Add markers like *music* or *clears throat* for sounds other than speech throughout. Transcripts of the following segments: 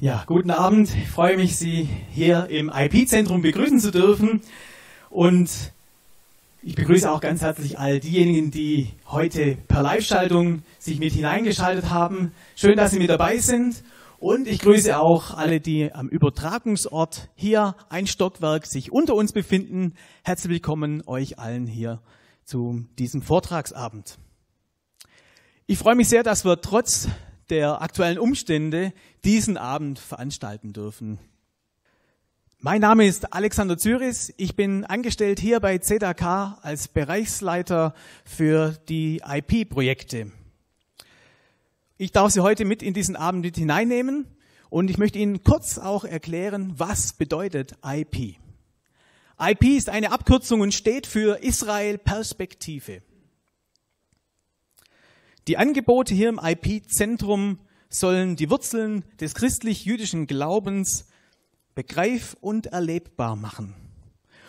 Ja, guten Abend. Ich freue mich, Sie hier im IP-Zentrum begrüßen zu dürfen. Und ich begrüße auch ganz herzlich all diejenigen, die heute per Live-Schaltung sich mit hineingeschaltet haben. Schön, dass Sie mit dabei sind. Und ich grüße auch alle, die am Übertragungsort hier ein Stockwerk sich unter uns befinden. Herzlich willkommen euch allen hier zu diesem Vortragsabend. Ich freue mich sehr, dass wir trotz der aktuellen Umstände diesen Abend veranstalten dürfen. Mein Name ist Alexander Züris. Ich bin angestellt hier bei ZDK als Bereichsleiter für die IP-Projekte. Ich darf Sie heute mit in diesen Abend mit hineinnehmen und ich möchte Ihnen kurz auch erklären, was bedeutet IP. IP ist eine Abkürzung und steht für Israel Perspektive. Die Angebote hier im IP-Zentrum sollen die Wurzeln des christlich-jüdischen Glaubens begreif- und erlebbar machen.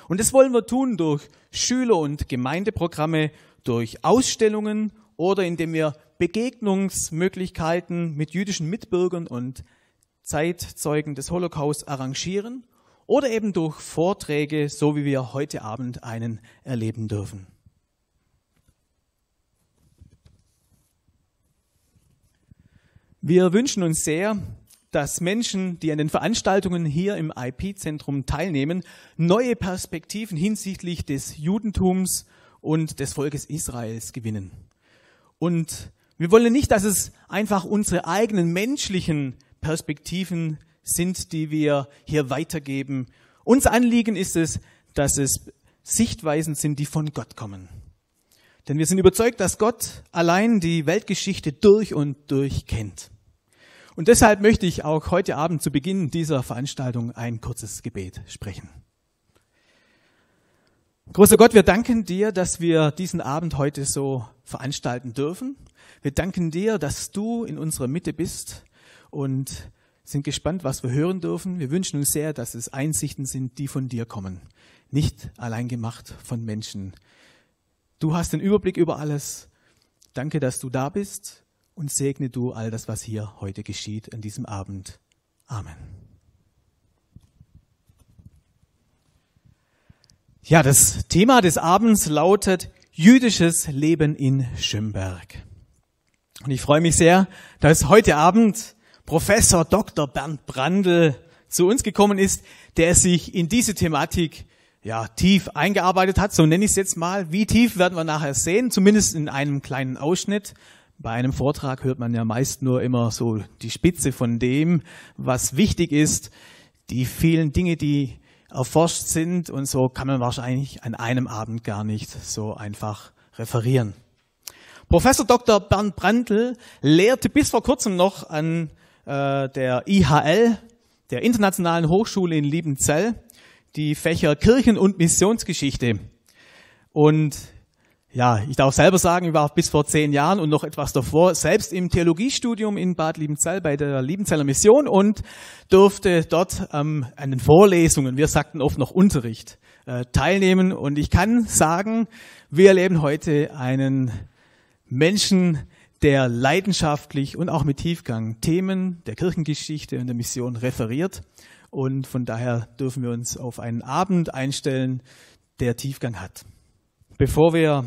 Und das wollen wir tun durch Schüler- und Gemeindeprogramme, durch Ausstellungen oder indem wir Begegnungsmöglichkeiten mit jüdischen Mitbürgern und Zeitzeugen des Holocaust arrangieren oder eben durch Vorträge, so wie wir heute Abend einen erleben dürfen. Wir wünschen uns sehr, dass Menschen, die an den Veranstaltungen hier im IP-Zentrum teilnehmen, neue Perspektiven hinsichtlich des Judentums und des Volkes Israels gewinnen. Und wir wollen nicht, dass es einfach unsere eigenen menschlichen Perspektiven sind, die wir hier weitergeben. Unser Anliegen ist es, dass es Sichtweisen sind, die von Gott kommen. Denn wir sind überzeugt, dass Gott allein die Weltgeschichte durch und durch kennt. Und deshalb möchte ich auch heute Abend zu Beginn dieser Veranstaltung ein kurzes Gebet sprechen. Großer Gott, wir danken dir, dass wir diesen Abend heute so veranstalten dürfen. Wir danken dir, dass du in unserer Mitte bist und sind gespannt, was wir hören dürfen. Wir wünschen uns sehr, dass es Einsichten sind, die von dir kommen, nicht allein gemacht von Menschen, Du hast den Überblick über alles. Danke, dass du da bist und segne du all das, was hier heute geschieht an diesem Abend. Amen. Ja, das Thema des Abends lautet jüdisches Leben in Schönberg. Und ich freue mich sehr, dass heute Abend Professor Dr. Bernd Brandl zu uns gekommen ist, der sich in diese Thematik ja, tief eingearbeitet hat, so nenne ich es jetzt mal. Wie tief werden wir nachher sehen, zumindest in einem kleinen Ausschnitt. Bei einem Vortrag hört man ja meist nur immer so die Spitze von dem, was wichtig ist, die vielen Dinge, die erforscht sind und so kann man wahrscheinlich an einem Abend gar nicht so einfach referieren. Professor Dr. Bernd Brandl lehrte bis vor kurzem noch an äh, der IHL, der Internationalen Hochschule in Liebenzell die Fächer Kirchen- und Missionsgeschichte. Und ja, ich darf selber sagen, ich war bis vor zehn Jahren und noch etwas davor selbst im Theologiestudium in Bad Liebenzell bei der Liebenzeller Mission und durfte dort ähm, an den Vorlesungen, wir sagten oft noch Unterricht, äh, teilnehmen. Und ich kann sagen, wir erleben heute einen Menschen, der leidenschaftlich und auch mit Tiefgang Themen der Kirchengeschichte und der Mission referiert und von daher dürfen wir uns auf einen Abend einstellen, der Tiefgang hat. Bevor wir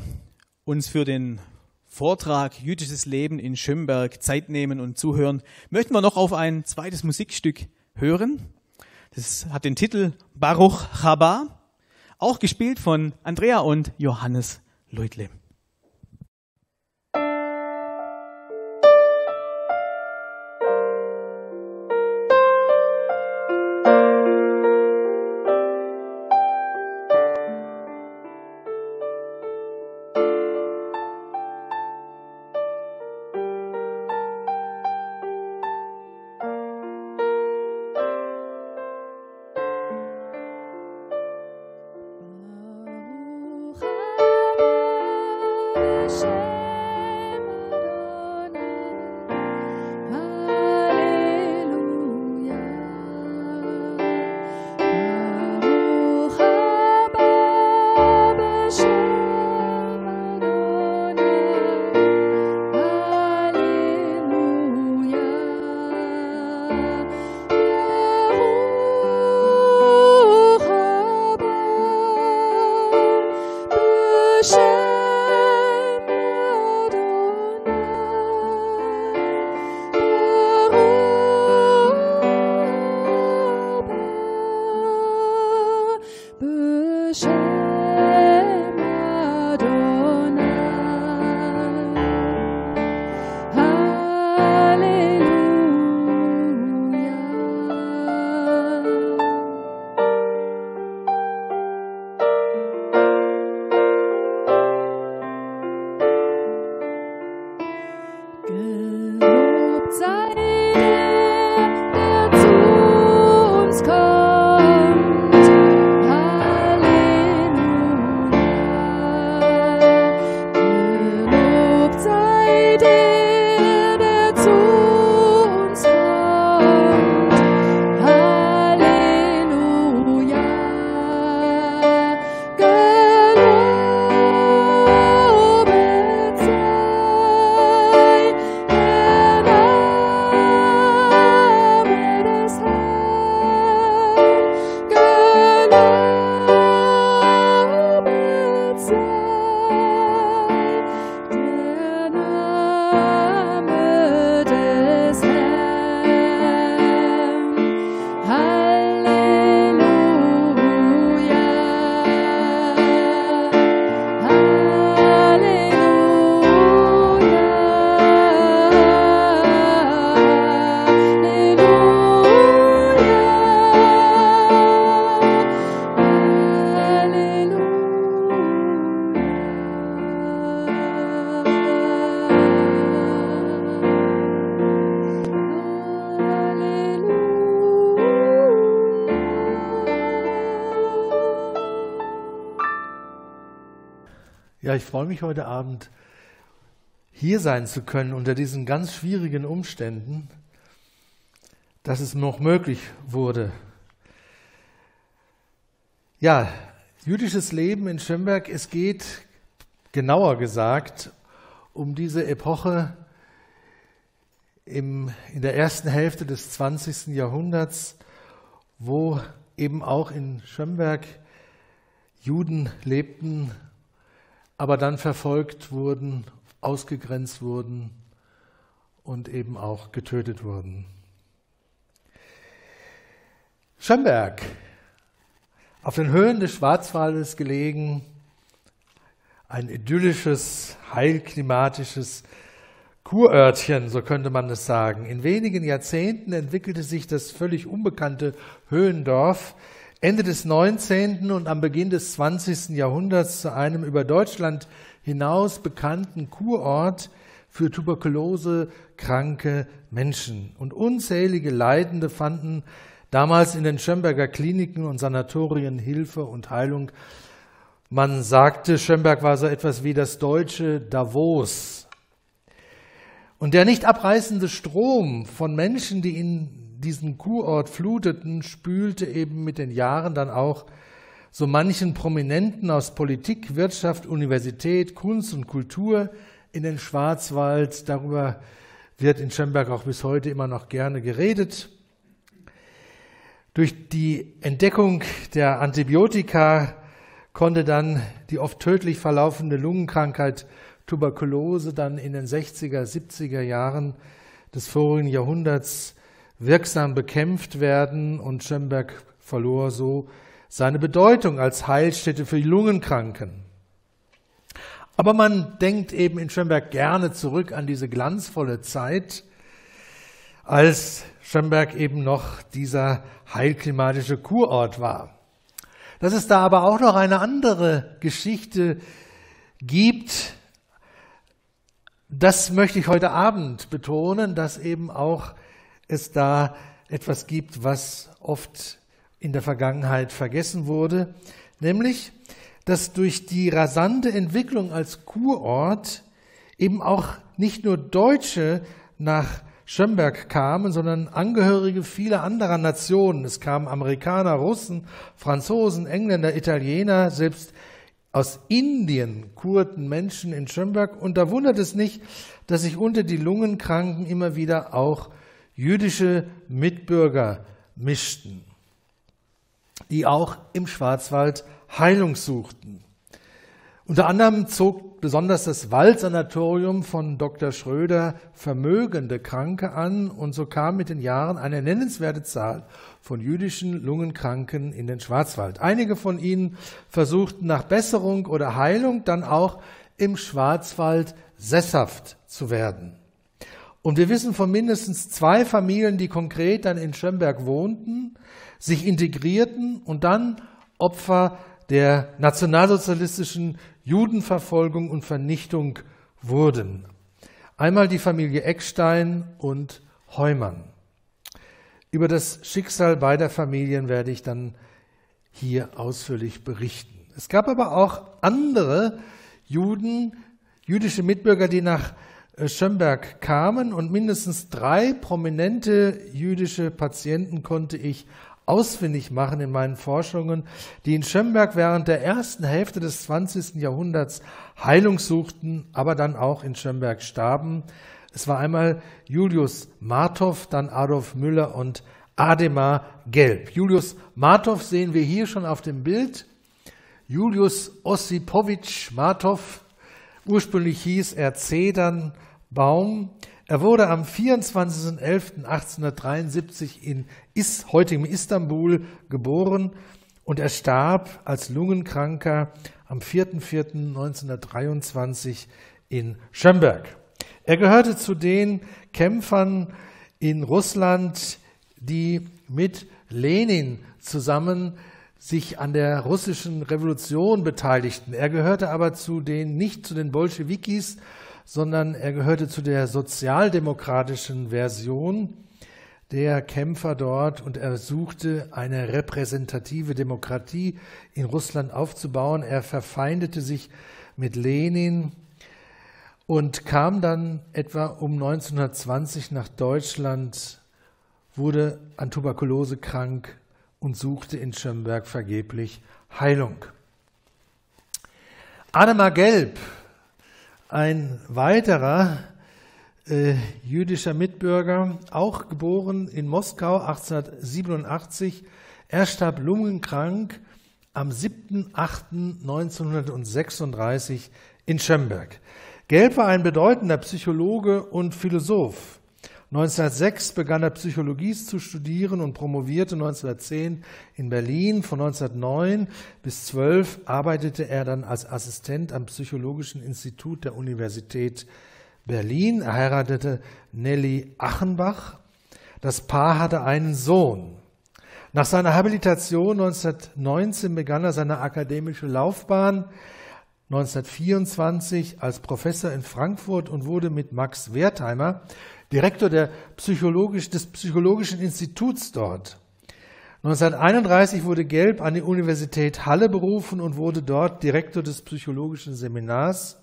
uns für den Vortrag Jüdisches Leben in Schönberg Zeit nehmen und zuhören, möchten wir noch auf ein zweites Musikstück hören. Das hat den Titel Baruch Chaba, auch gespielt von Andrea und Johannes Leutle. ich freue mich heute Abend, hier sein zu können unter diesen ganz schwierigen Umständen, dass es noch möglich wurde. Ja, jüdisches Leben in Schönberg, es geht genauer gesagt um diese Epoche im, in der ersten Hälfte des 20. Jahrhunderts, wo eben auch in Schönberg Juden lebten aber dann verfolgt wurden, ausgegrenzt wurden und eben auch getötet wurden. Schönberg, auf den Höhen des Schwarzwaldes gelegen, ein idyllisches, heilklimatisches Kurörtchen, so könnte man es sagen. In wenigen Jahrzehnten entwickelte sich das völlig unbekannte Höhendorf Ende des 19. und am Beginn des 20. Jahrhunderts zu einem über Deutschland hinaus bekannten Kurort für Tuberkulose kranke Menschen. Und unzählige Leidende fanden damals in den Schönberger Kliniken und Sanatorien Hilfe und Heilung. Man sagte, Schönberg war so etwas wie das deutsche Davos. Und der nicht abreißende Strom von Menschen, die in diesen Kurort fluteten, spülte eben mit den Jahren dann auch so manchen Prominenten aus Politik, Wirtschaft, Universität, Kunst und Kultur in den Schwarzwald. Darüber wird in Schönberg auch bis heute immer noch gerne geredet. Durch die Entdeckung der Antibiotika konnte dann die oft tödlich verlaufende Lungenkrankheit Tuberkulose dann in den 60er, 70er Jahren des vorigen Jahrhunderts wirksam bekämpft werden und Schönberg verlor so seine Bedeutung als Heilstätte für die Lungenkranken. Aber man denkt eben in Schönberg gerne zurück an diese glanzvolle Zeit, als Schönberg eben noch dieser heilklimatische Kurort war. Dass es da aber auch noch eine andere Geschichte gibt, das möchte ich heute Abend betonen, dass eben auch es da etwas gibt, was oft in der Vergangenheit vergessen wurde, nämlich, dass durch die rasante Entwicklung als Kurort eben auch nicht nur Deutsche nach Schönberg kamen, sondern Angehörige vieler anderer Nationen. Es kamen Amerikaner, Russen, Franzosen, Engländer, Italiener, selbst aus Indien kurten Menschen in Schönberg. Und da wundert es nicht, dass sich unter die Lungenkranken immer wieder auch jüdische Mitbürger mischten, die auch im Schwarzwald Heilung suchten. Unter anderem zog besonders das Waldsanatorium von Dr. Schröder vermögende Kranke an und so kam mit den Jahren eine nennenswerte Zahl von jüdischen Lungenkranken in den Schwarzwald. Einige von ihnen versuchten nach Besserung oder Heilung dann auch im Schwarzwald sesshaft zu werden. Und wir wissen von mindestens zwei Familien, die konkret dann in Schönberg wohnten, sich integrierten und dann Opfer der nationalsozialistischen Judenverfolgung und Vernichtung wurden. Einmal die Familie Eckstein und Heumann. Über das Schicksal beider Familien werde ich dann hier ausführlich berichten. Es gab aber auch andere Juden, jüdische Mitbürger, die nach Schönberg kamen und mindestens drei prominente jüdische Patienten konnte ich ausfindig machen in meinen Forschungen, die in Schönberg während der ersten Hälfte des 20. Jahrhunderts Heilung suchten, aber dann auch in Schönberg starben. Es war einmal Julius Martov, dann Adolf Müller und Ademar Gelb. Julius Martov sehen wir hier schon auf dem Bild. Julius Ossipowitsch Martov, ursprünglich hieß er Cedern, Baum. Er wurde am 24.11.1873 in Is, heutigem Istanbul geboren und er starb als Lungenkranker am 4.4.1923 in Schömberg. Er gehörte zu den Kämpfern in Russland, die mit Lenin zusammen sich an der russischen Revolution beteiligten. Er gehörte aber zu den, nicht zu den Bolschewikis, sondern er gehörte zu der sozialdemokratischen Version der Kämpfer dort und er suchte eine repräsentative Demokratie in Russland aufzubauen. Er verfeindete sich mit Lenin und kam dann etwa um 1920 nach Deutschland, wurde an Tuberkulose krank und suchte in Schönberg vergeblich Heilung. Ademar Gelb ein weiterer äh, jüdischer Mitbürger, auch geboren in Moskau 1887. Er starb lungenkrank am 7.8.1936 in Schömberg. Gelb war ein bedeutender Psychologe und Philosoph. 1906 begann er Psychologie zu studieren und promovierte 1910 in Berlin. Von 1909 bis 12 arbeitete er dann als Assistent am Psychologischen Institut der Universität Berlin. Er heiratete Nelly Achenbach. Das Paar hatte einen Sohn. Nach seiner Habilitation 1919 begann er seine akademische Laufbahn. 1924 als Professor in Frankfurt und wurde mit Max Wertheimer Direktor der Psychologisch, des Psychologischen Instituts dort. 1931 wurde Gelb an die Universität Halle berufen und wurde dort Direktor des Psychologischen Seminars.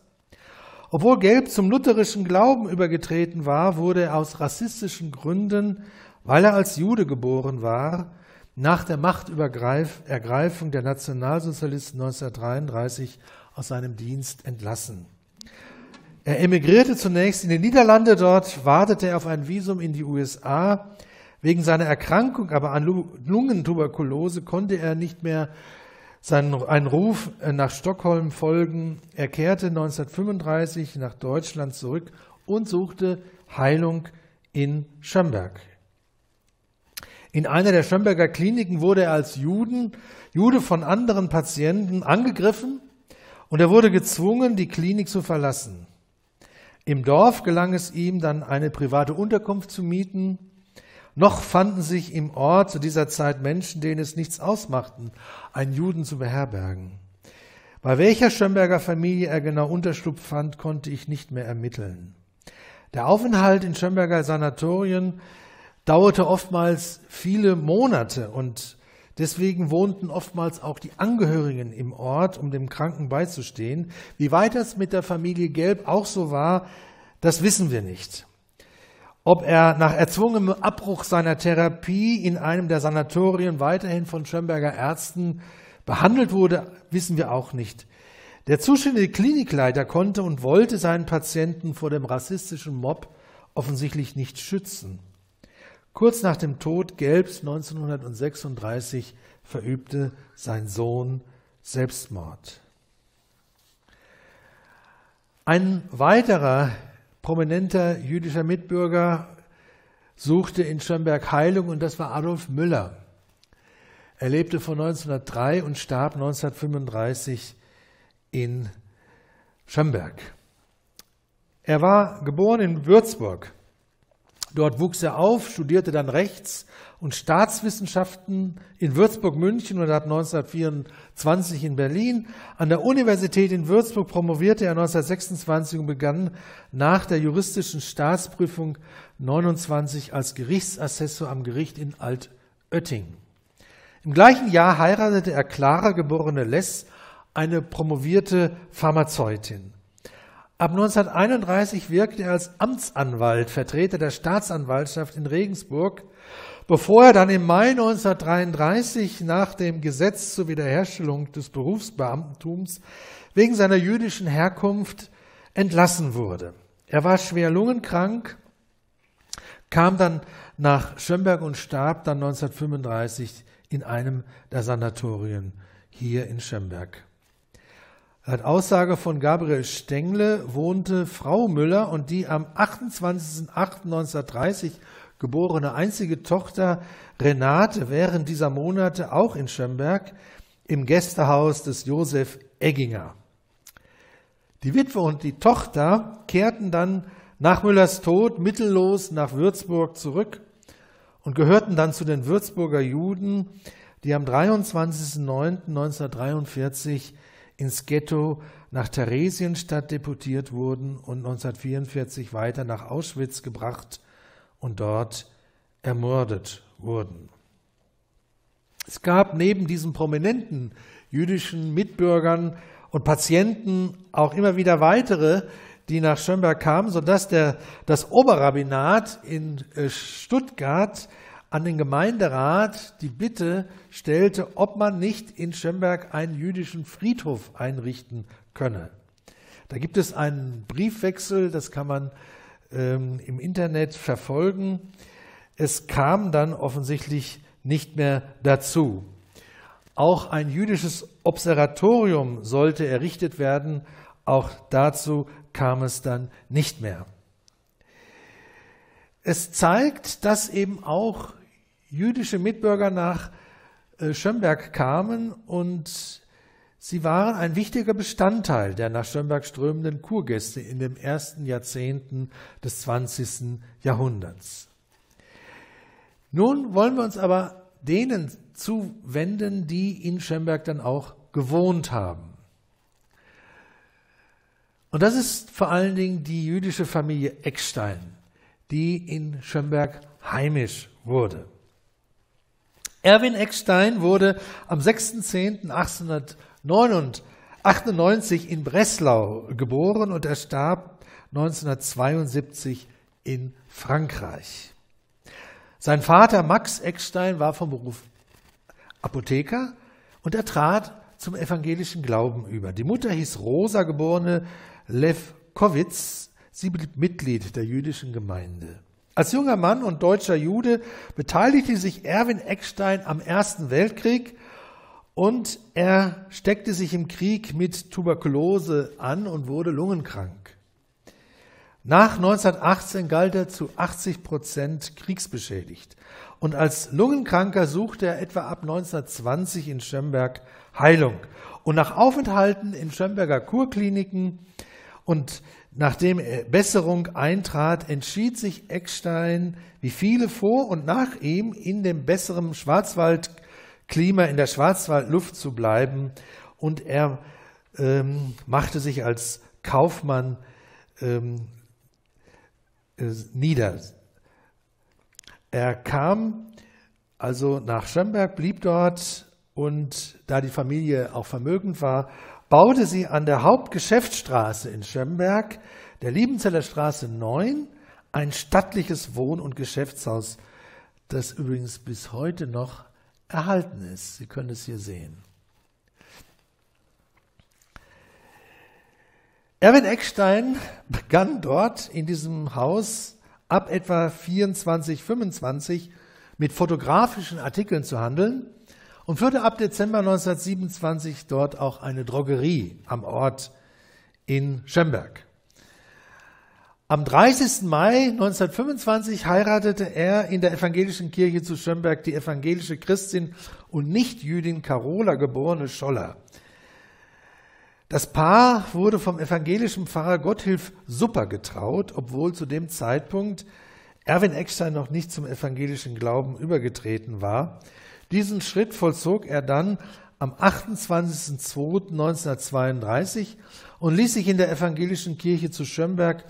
Obwohl Gelb zum lutherischen Glauben übergetreten war, wurde er aus rassistischen Gründen, weil er als Jude geboren war, nach der Machtergreifung der Nationalsozialisten 1933 aus seinem Dienst entlassen. Er emigrierte zunächst in die Niederlande, dort wartete er auf ein Visum in die USA. Wegen seiner Erkrankung aber an Lungentuberkulose konnte er nicht mehr seinen einen Ruf äh, nach Stockholm folgen. Er kehrte 1935 nach Deutschland zurück und suchte Heilung in Schömberg. In einer der Schömberger Kliniken wurde er als Juden, Jude von anderen Patienten angegriffen und er wurde gezwungen, die Klinik zu verlassen. Im Dorf gelang es ihm dann, eine private Unterkunft zu mieten. Noch fanden sich im Ort zu dieser Zeit Menschen, denen es nichts ausmachten, einen Juden zu beherbergen. Bei welcher Schönberger Familie er genau Unterschlupf fand, konnte ich nicht mehr ermitteln. Der Aufenthalt in Schönberger Sanatorien dauerte oftmals viele Monate und Deswegen wohnten oftmals auch die Angehörigen im Ort, um dem Kranken beizustehen. Wie weit das mit der Familie Gelb auch so war, das wissen wir nicht. Ob er nach erzwungenem Abbruch seiner Therapie in einem der Sanatorien weiterhin von Schönberger Ärzten behandelt wurde, wissen wir auch nicht. Der zuständige Klinikleiter konnte und wollte seinen Patienten vor dem rassistischen Mob offensichtlich nicht schützen. Kurz nach dem Tod Gelbs 1936 verübte sein Sohn Selbstmord. Ein weiterer prominenter jüdischer Mitbürger suchte in Schönberg Heilung und das war Adolf Müller. Er lebte von 1903 und starb 1935 in Schönberg. Er war geboren in Würzburg Dort wuchs er auf, studierte dann Rechts- und Staatswissenschaften in Würzburg, München und ab 1924 in Berlin. An der Universität in Würzburg promovierte er 1926 und begann nach der juristischen Staatsprüfung 29 als Gerichtsassessor am Gericht in Altötting. Im gleichen Jahr heiratete er Clara geborene Less, eine promovierte Pharmazeutin. Ab 1931 wirkte er als Amtsanwalt, Vertreter der Staatsanwaltschaft in Regensburg, bevor er dann im Mai 1933 nach dem Gesetz zur Wiederherstellung des Berufsbeamtentums wegen seiner jüdischen Herkunft entlassen wurde. Er war schwer lungenkrank, kam dann nach Schönberg und starb dann 1935 in einem der Sanatorien hier in Schönberg. Laut Aussage von Gabriel Stengle wohnte Frau Müller und die am 28.08.1930 geborene einzige Tochter Renate während dieser Monate auch in Schömberg im Gästehaus des Josef Egginger. Die Witwe und die Tochter kehrten dann nach Müllers Tod mittellos nach Würzburg zurück und gehörten dann zu den Würzburger Juden, die am 23.09.1943 ins Ghetto nach Theresienstadt deputiert wurden und 1944 weiter nach Auschwitz gebracht und dort ermordet wurden. Es gab neben diesen prominenten jüdischen Mitbürgern und Patienten auch immer wieder weitere, die nach Schönberg kamen, sodass der, das Oberrabbinat in äh, Stuttgart an den Gemeinderat die Bitte stellte, ob man nicht in Schömberg einen jüdischen Friedhof einrichten könne. Da gibt es einen Briefwechsel, das kann man ähm, im Internet verfolgen. Es kam dann offensichtlich nicht mehr dazu. Auch ein jüdisches Observatorium sollte errichtet werden. Auch dazu kam es dann nicht mehr. Es zeigt, dass eben auch jüdische Mitbürger nach äh, Schönberg kamen und sie waren ein wichtiger Bestandteil der nach Schönberg strömenden Kurgäste in den ersten Jahrzehnten des 20. Jahrhunderts. Nun wollen wir uns aber denen zuwenden, die in Schönberg dann auch gewohnt haben. Und das ist vor allen Dingen die jüdische Familie Eckstein, die in Schönberg heimisch wurde. Erwin Eckstein wurde am 6.10.1898 in Breslau geboren und er starb 1972 in Frankreich. Sein Vater Max Eckstein war vom Beruf Apotheker und er trat zum evangelischen Glauben über. Die Mutter hieß Rosa, geborene Levkowitz. Sie blieb Mitglied der jüdischen Gemeinde. Als junger Mann und deutscher Jude beteiligte sich Erwin Eckstein am Ersten Weltkrieg und er steckte sich im Krieg mit Tuberkulose an und wurde lungenkrank. Nach 1918 galt er zu 80 Prozent kriegsbeschädigt. Und als Lungenkranker suchte er etwa ab 1920 in Schömberg Heilung. Und nach Aufenthalten in Schömberger Kurkliniken und Nachdem äh, Besserung eintrat, entschied sich Eckstein, wie viele vor und nach ihm, in dem besseren Schwarzwaldklima, in der Schwarzwaldluft zu bleiben. Und er ähm, machte sich als Kaufmann ähm, äh, nieder. Er kam also nach Schönberg, blieb dort und da die Familie auch vermögend war baute sie an der Hauptgeschäftsstraße in Schemberg, der Liebenzeller Straße 9, ein stattliches Wohn- und Geschäftshaus, das übrigens bis heute noch erhalten ist. Sie können es hier sehen. Erwin Eckstein *laughs* begann dort in diesem Haus ab etwa 24, 25 mit fotografischen Artikeln zu handeln und führte ab Dezember 1927 dort auch eine Drogerie am Ort in Schemberg. Am 30. Mai 1925 heiratete er in der evangelischen Kirche zu Schönberg die evangelische Christin und Nichtjüdin Carola geborene Scholler. Das Paar wurde vom evangelischen Pfarrer Gotthilf Supper getraut, obwohl zu dem Zeitpunkt Erwin Eckstein noch nicht zum evangelischen Glauben übergetreten war. Diesen Schritt vollzog er dann am 28.02.1932 und ließ sich in der evangelischen Kirche zu Schömberg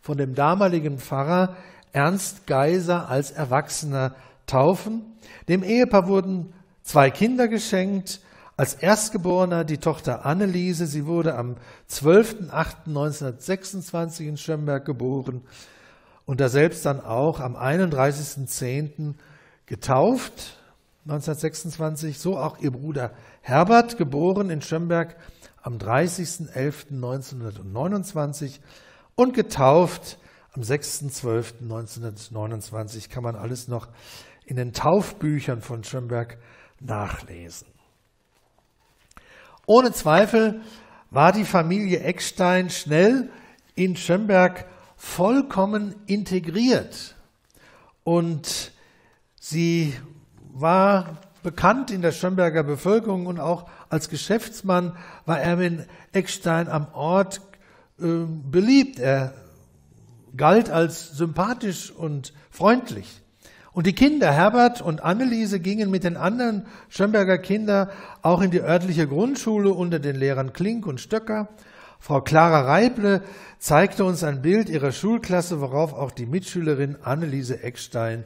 von dem damaligen Pfarrer Ernst Geiser als Erwachsener taufen. Dem Ehepaar wurden zwei Kinder geschenkt, als Erstgeborener die Tochter Anneliese. Sie wurde am 12.08.1926 in Schömberg geboren und daselbst dann auch am 31.10. getauft. 1926, so auch ihr Bruder Herbert, geboren in Schönberg am 30.11.1929 und getauft am 6.12.1929. Kann man alles noch in den Taufbüchern von Schönberg nachlesen. Ohne Zweifel war die Familie Eckstein schnell in Schönberg vollkommen integriert und sie war bekannt in der Schönberger Bevölkerung und auch als Geschäftsmann war Erwin Eckstein am Ort äh, beliebt. Er galt als sympathisch und freundlich. Und die Kinder Herbert und Anneliese gingen mit den anderen Schönberger Kinder auch in die örtliche Grundschule unter den Lehrern Klink und Stöcker. Frau Clara Reible zeigte uns ein Bild ihrer Schulklasse, worauf auch die Mitschülerin Anneliese Eckstein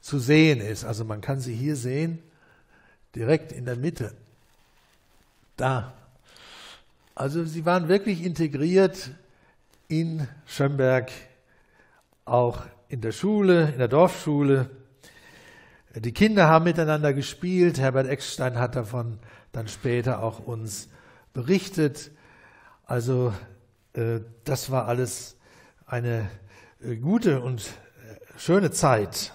zu sehen ist. Also man kann sie hier sehen, direkt in der Mitte. Da. Also sie waren wirklich integriert in Schönberg, auch in der Schule, in der Dorfschule. Die Kinder haben miteinander gespielt. Herbert Eckstein hat davon dann später auch uns berichtet. Also äh, das war alles eine äh, gute und äh, schöne Zeit.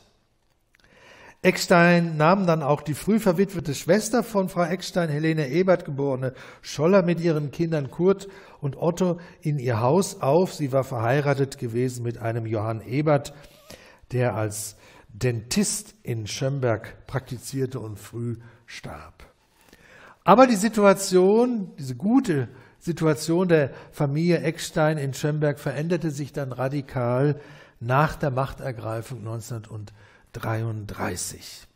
Eckstein nahm dann auch die früh verwitwete Schwester von Frau Eckstein, Helene Ebert, geborene Scholler, mit ihren Kindern Kurt und Otto in ihr Haus auf. Sie war verheiratet gewesen mit einem Johann Ebert, der als Dentist in Schömberg praktizierte und früh starb. Aber die Situation, diese gute Situation der Familie Eckstein in Schömberg veränderte sich dann radikal nach der Machtergreifung 1914. 33.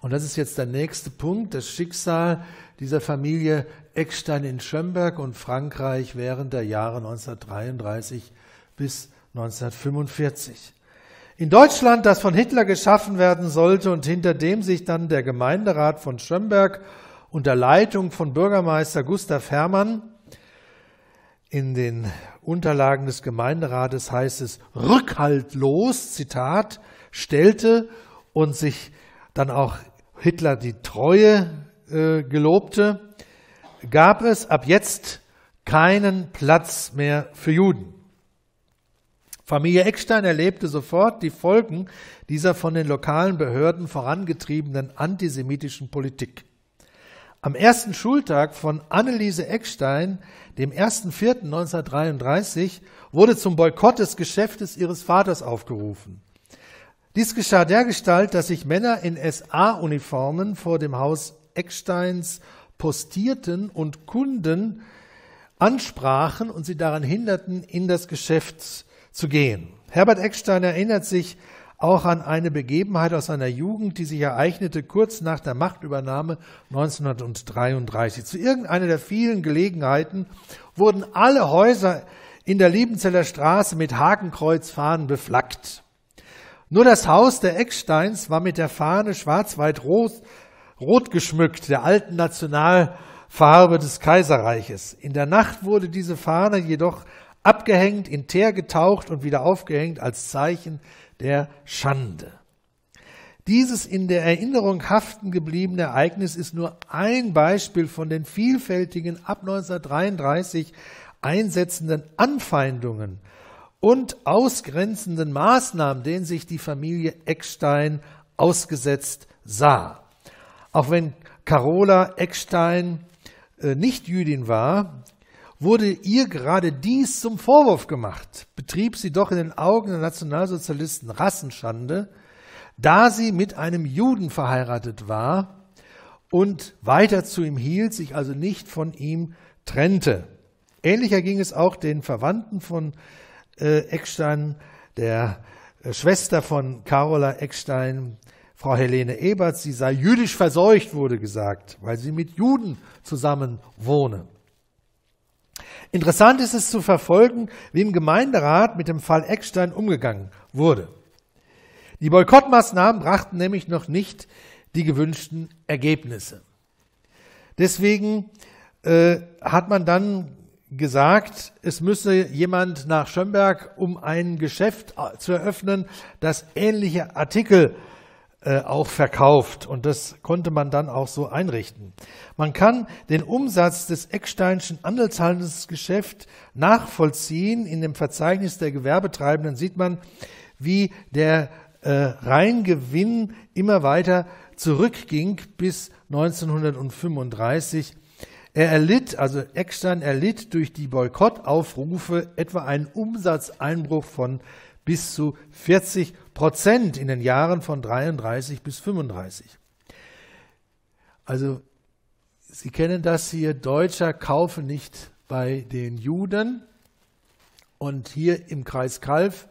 Und das ist jetzt der nächste Punkt, das Schicksal dieser Familie Eckstein in Schömberg und Frankreich während der Jahre 1933 bis 1945. In Deutschland, das von Hitler geschaffen werden sollte und hinter dem sich dann der Gemeinderat von Schömberg unter Leitung von Bürgermeister Gustav Herrmann in den Unterlagen des Gemeinderates heißt es, rückhaltlos, Zitat, stellte und sich dann auch Hitler die Treue äh, gelobte, gab es ab jetzt keinen Platz mehr für Juden. Familie Eckstein erlebte sofort die Folgen dieser von den lokalen Behörden vorangetriebenen antisemitischen Politik. Am ersten Schultag von Anneliese Eckstein dem 1.4.1933, wurde zum Boykott des Geschäftes ihres Vaters aufgerufen. Dies geschah dergestalt, dass sich Männer in SA-Uniformen vor dem Haus Ecksteins postierten und Kunden ansprachen und sie daran hinderten, in das Geschäft zu gehen. Herbert Eckstein erinnert sich auch an eine Begebenheit aus seiner Jugend, die sich ereignete kurz nach der Machtübernahme 1933. Zu irgendeiner der vielen Gelegenheiten wurden alle Häuser in der Liebenzeller Straße mit Hakenkreuzfahnen beflaggt. Nur das Haus der Ecksteins war mit der Fahne schwarz-weit-rot rot geschmückt, der alten Nationalfarbe des Kaiserreiches. In der Nacht wurde diese Fahne jedoch abgehängt, in Teer getaucht und wieder aufgehängt als Zeichen der Schande. Dieses in der Erinnerung haften gebliebene Ereignis ist nur ein Beispiel von den vielfältigen ab 1933 einsetzenden Anfeindungen und ausgrenzenden Maßnahmen, denen sich die Familie Eckstein ausgesetzt sah. Auch wenn Carola Eckstein äh, nicht Jüdin war, wurde ihr gerade dies zum Vorwurf gemacht, betrieb sie doch in den Augen der Nationalsozialisten Rassenschande, da sie mit einem Juden verheiratet war und weiter zu ihm hielt, sich also nicht von ihm trennte. Ähnlicher ging es auch den Verwandten von äh, Eckstein, der äh, Schwester von Carola Eckstein, Frau Helene Ebert, sie sei jüdisch verseucht, wurde gesagt, weil sie mit Juden zusammen wohne. Interessant ist es zu verfolgen, wie im Gemeinderat mit dem Fall Eckstein umgegangen wurde. Die Boykottmaßnahmen brachten nämlich noch nicht die gewünschten Ergebnisse. Deswegen äh, hat man dann gesagt, es müsse jemand nach Schönberg, um ein Geschäft zu eröffnen, das ähnliche Artikel äh, auch verkauft. Und das konnte man dann auch so einrichten. Man kann den Umsatz des Ecksteinschen Handelshandelsgeschäft nachvollziehen. In dem Verzeichnis der Gewerbetreibenden sieht man, wie der äh, Reingewinn immer weiter zurückging bis 1935. Er erlitt, also Eckstein erlitt durch die Boykottaufrufe etwa einen Umsatzeinbruch von bis zu 40 Prozent in den Jahren von 33 bis 35. Also Sie kennen das hier, Deutscher kaufen nicht bei den Juden. Und hier im Kreis Kalf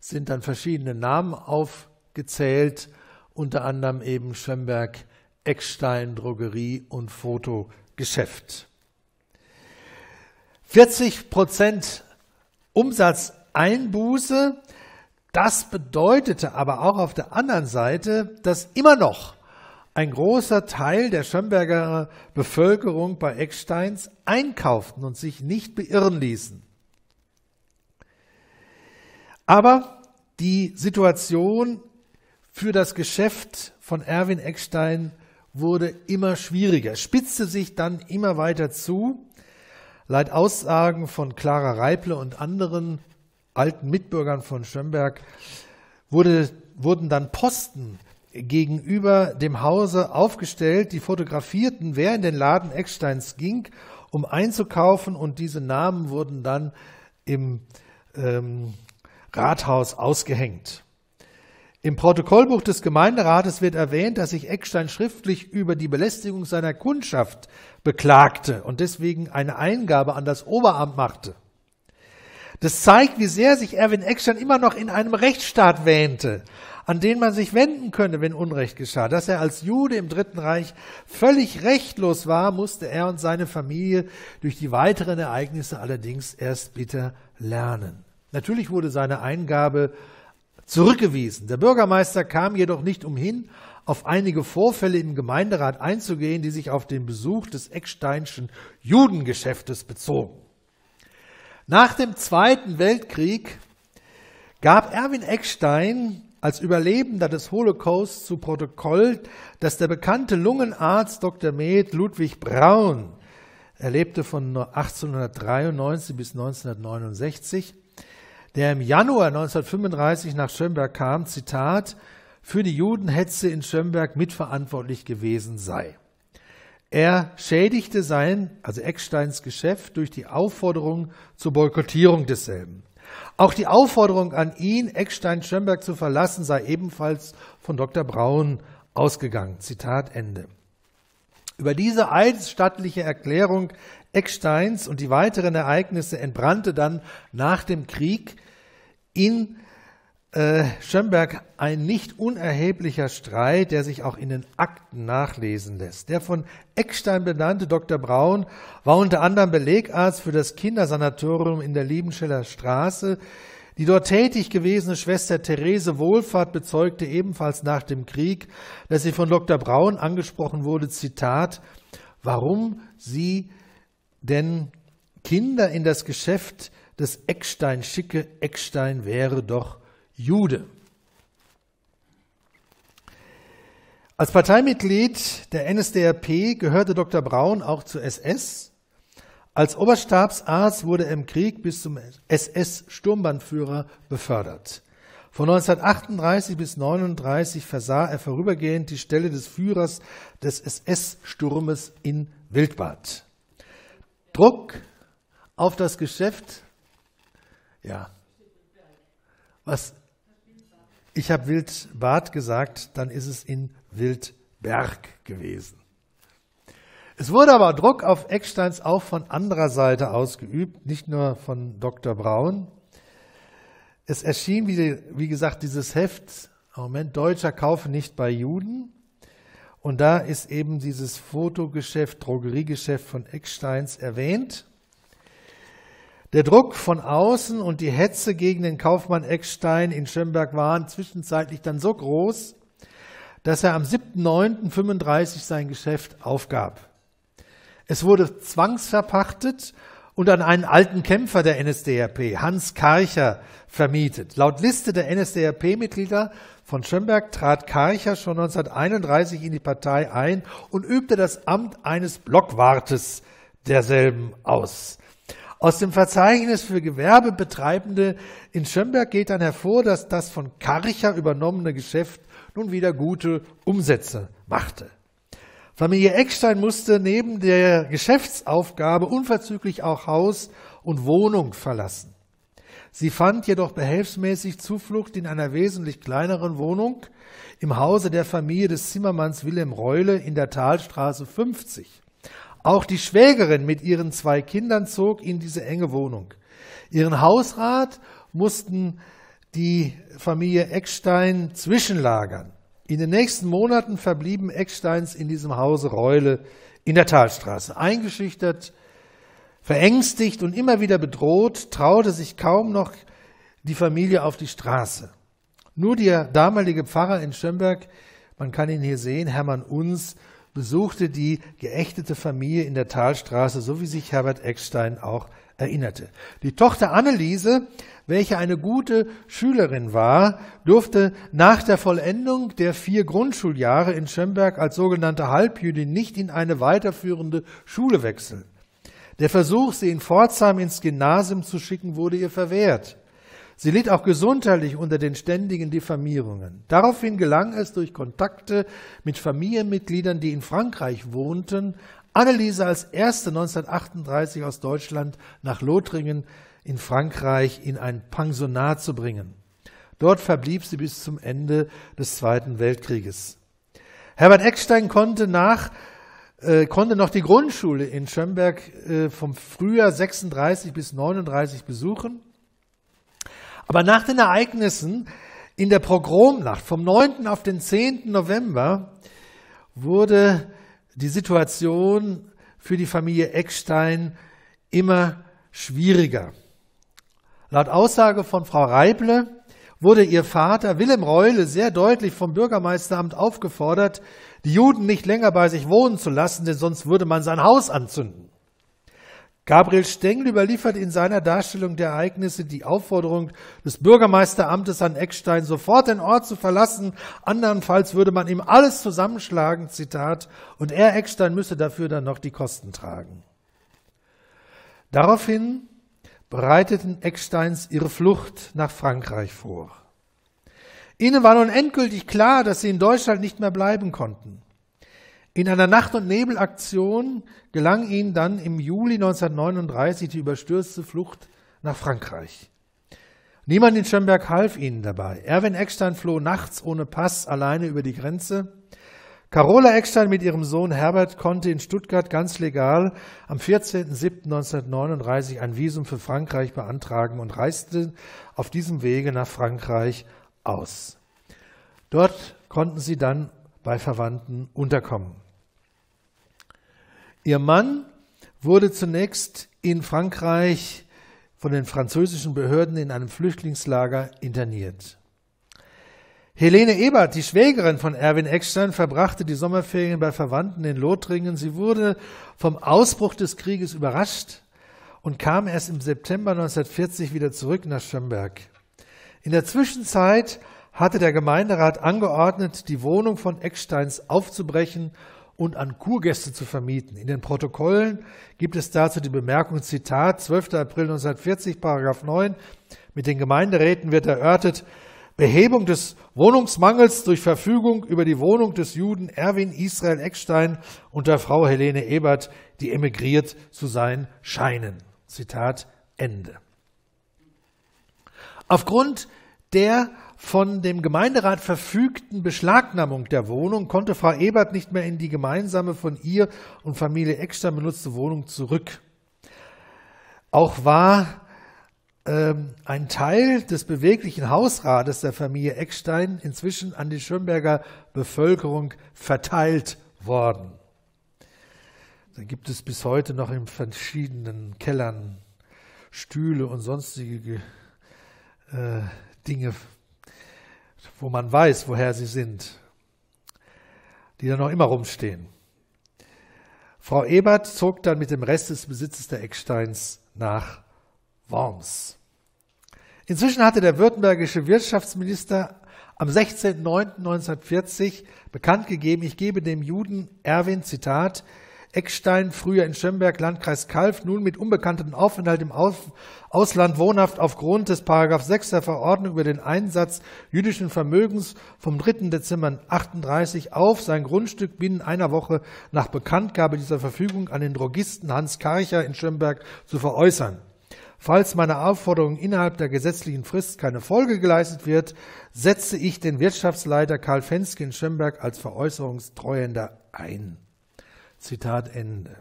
sind dann verschiedene Namen aufgezählt, unter anderem eben Schwemberg, Eckstein, Drogerie und Fotogeschäft. 40 Prozent Umsatzeinbuße das bedeutete aber auch auf der anderen Seite, dass immer noch ein großer Teil der Schömberger Bevölkerung bei Ecksteins einkauften und sich nicht beirren ließen. Aber die Situation für das Geschäft von Erwin Eckstein wurde immer schwieriger, spitzte sich dann immer weiter zu. Laut Aussagen von Clara Reiple und anderen alten Mitbürgern von Schönberg wurde, wurden dann Posten gegenüber dem Hause aufgestellt, die fotografierten, wer in den Laden Ecksteins ging, um einzukaufen und diese Namen wurden dann im ähm, Rathaus ausgehängt. Im Protokollbuch des Gemeinderates wird erwähnt, dass sich Eckstein schriftlich über die Belästigung seiner Kundschaft beklagte und deswegen eine Eingabe an das Oberamt machte. Das zeigt, wie sehr sich Erwin Eckstein immer noch in einem Rechtsstaat wähnte, an den man sich wenden könne, wenn Unrecht geschah. Dass er als Jude im Dritten Reich völlig rechtlos war, musste er und seine Familie durch die weiteren Ereignisse allerdings erst bitter lernen. Natürlich wurde seine Eingabe zurückgewiesen. Der Bürgermeister kam jedoch nicht umhin, auf einige Vorfälle im Gemeinderat einzugehen, die sich auf den Besuch des Ecksteinschen Judengeschäftes bezogen. Nach dem Zweiten Weltkrieg gab Erwin Eckstein als Überlebender des Holocaust zu Protokoll, dass der bekannte Lungenarzt Dr. Med Ludwig Braun, er lebte von 1893 bis 1969, der im Januar 1935 nach Schönberg kam, Zitat, für die Judenhetze in Schönberg mitverantwortlich gewesen sei. Er schädigte sein, also Ecksteins Geschäft durch die Aufforderung zur Boykottierung desselben. Auch die Aufforderung an ihn, Eckstein Schönberg zu verlassen, sei ebenfalls von Dr. Braun ausgegangen. Zitat Ende. Über diese eidesstattliche Erklärung Ecksteins und die weiteren Ereignisse entbrannte dann nach dem Krieg in äh, Schönberg ein nicht unerheblicher Streit, der sich auch in den Akten nachlesen lässt. Der von Eckstein benannte Dr. Braun war unter anderem Belegarzt für das Kindersanatorium in der Liebenscheller Straße. Die dort tätig gewesene Schwester Therese Wohlfahrt bezeugte ebenfalls nach dem Krieg, dass sie von Dr. Braun angesprochen wurde, Zitat, warum sie denn Kinder in das Geschäft des Eckstein schicke, Eckstein wäre doch Jude. Als Parteimitglied der NSDAP gehörte Dr. Braun auch zur SS. Als Oberstabsarzt wurde er im Krieg bis zum SS-Sturmbandführer befördert. Von 1938 bis 1939 versah er vorübergehend die Stelle des Führers des SS-Sturmes in Wildbad. Druck auf das Geschäft, ja, was ich habe Wildbad gesagt, dann ist es in Wildberg gewesen. Es wurde aber Druck auf Ecksteins auch von anderer Seite ausgeübt, nicht nur von Dr. Braun. Es erschien, wie, wie gesagt, dieses Heft, Moment, Deutscher kaufen nicht bei Juden. Und da ist eben dieses Fotogeschäft, Drogeriegeschäft von Ecksteins erwähnt. Der Druck von außen und die Hetze gegen den Kaufmann Eckstein in Schemberg waren zwischenzeitlich dann so groß, dass er am 7.9.35 sein Geschäft aufgab. Es wurde zwangsverpachtet und an einen alten Kämpfer der NSDAP, Hans Karcher, vermietet. Laut Liste der NSDAP-Mitglieder von Schönberg trat Karcher schon 1931 in die Partei ein und übte das Amt eines Blockwartes derselben aus. Aus dem Verzeichnis für Gewerbebetreibende in Schönberg geht dann hervor, dass das von Karcher übernommene Geschäft nun wieder gute Umsätze machte. Familie Eckstein musste neben der Geschäftsaufgabe unverzüglich auch Haus und Wohnung verlassen. Sie fand jedoch behelfsmäßig Zuflucht in einer wesentlich kleineren Wohnung im Hause der Familie des Zimmermanns Wilhelm Reule in der Talstraße 50. Auch die Schwägerin mit ihren zwei Kindern zog in diese enge Wohnung. Ihren Hausrat mussten die Familie Eckstein zwischenlagern. In den nächsten Monaten verblieben Ecksteins in diesem Hause Reule in der Talstraße. Eingeschüchtert, verängstigt und immer wieder bedroht, traute sich kaum noch die Familie auf die Straße. Nur der damalige Pfarrer in Schönberg, man kann ihn hier sehen, Hermann Uns, besuchte die geächtete Familie in der Talstraße, so wie sich Herbert Eckstein auch erinnerte. Die Tochter Anneliese, welche eine gute Schülerin war, durfte nach der Vollendung der vier Grundschuljahre in Schönberg als sogenannte Halbjüdin nicht in eine weiterführende Schule wechseln. Der Versuch, sie in Pforzheim ins Gymnasium zu schicken, wurde ihr verwehrt. Sie litt auch gesundheitlich unter den ständigen Diffamierungen. Daraufhin gelang es durch Kontakte mit Familienmitgliedern, die in Frankreich wohnten, Anneliese als erste 1938 aus Deutschland nach Lothringen in Frankreich in ein Pensionat zu bringen. Dort verblieb sie bis zum Ende des Zweiten Weltkrieges. Herbert Eckstein konnte nach äh, konnte noch die Grundschule in Schömberg äh, vom Frühjahr 36 bis 39 besuchen. Aber nach den Ereignissen in der Progromnacht vom 9. auf den 10. November wurde die Situation für die Familie Eckstein immer schwieriger. Laut Aussage von Frau Reible wurde ihr Vater Wilhelm Reule sehr deutlich vom Bürgermeisteramt aufgefordert, die Juden nicht länger bei sich wohnen zu lassen, denn sonst würde man sein Haus anzünden. Gabriel Stengel überliefert in seiner Darstellung der Ereignisse die Aufforderung des Bürgermeisteramtes an Eckstein, sofort den Ort zu verlassen, andernfalls würde man ihm alles zusammenschlagen, Zitat, und er, Eckstein, müsse dafür dann noch die Kosten tragen. Daraufhin bereiteten Ecksteins ihre Flucht nach Frankreich vor. Ihnen war nun endgültig klar, dass sie in Deutschland nicht mehr bleiben konnten. In einer Nacht- und Nebelaktion gelang ihnen dann im Juli 1939 die überstürzte Flucht nach Frankreich. Niemand in Schönberg half ihnen dabei. Erwin Eckstein floh nachts ohne Pass alleine über die Grenze. Carola Eckstein mit ihrem Sohn Herbert konnte in Stuttgart ganz legal am 14.07.1939 ein Visum für Frankreich beantragen und reiste auf diesem Wege nach Frankreich aus. Dort konnten sie dann bei Verwandten unterkommen. Ihr Mann wurde zunächst in Frankreich von den französischen Behörden in einem Flüchtlingslager interniert. Helene Ebert, die Schwägerin von Erwin Eckstein, verbrachte die Sommerferien bei Verwandten in Lothringen. Sie wurde vom Ausbruch des Krieges überrascht und kam erst im September 1940 wieder zurück nach Schömberg. In der Zwischenzeit hatte der Gemeinderat angeordnet, die Wohnung von Ecksteins aufzubrechen und an Kurgäste zu vermieten. In den Protokollen gibt es dazu die Bemerkung, Zitat, 12. April 1940, Paragraph 9, mit den Gemeinderäten wird erörtert, Behebung des Wohnungsmangels durch Verfügung über die Wohnung des Juden Erwin Israel Eckstein unter Frau Helene Ebert, die emigriert zu sein scheinen. Zitat Ende. Aufgrund der von dem Gemeinderat verfügten Beschlagnahmung der Wohnung konnte Frau Ebert nicht mehr in die gemeinsame von ihr und Familie Eckstein benutzte Wohnung zurück. Auch war ähm, ein Teil des beweglichen Hausrates der Familie Eckstein inzwischen an die Schönberger Bevölkerung verteilt worden. Da gibt es bis heute noch in verschiedenen Kellern Stühle und sonstige äh, Dinge wo man weiß, woher sie sind, die da noch immer rumstehen. Frau Ebert zog dann mit dem Rest des Besitzes der Ecksteins nach Worms. Inzwischen hatte der württembergische Wirtschaftsminister am 16.09.1940 bekannt gegeben, ich gebe dem Juden Erwin, Zitat, Eckstein, früher in Schönberg, Landkreis Kalf, nun mit unbekanntem Aufenthalt im Ausland wohnhaft aufgrund des Paragraph 6 der Verordnung über den Einsatz jüdischen Vermögens vom 3. Dezember 38 auf sein Grundstück binnen einer Woche nach Bekanntgabe dieser Verfügung an den Drogisten Hans Karcher in Schönberg zu veräußern. Falls meiner Aufforderung innerhalb der gesetzlichen Frist keine Folge geleistet wird, setze ich den Wirtschaftsleiter Karl Fenske in Schönberg als Veräußerungstreuender ein. Zitat Ende.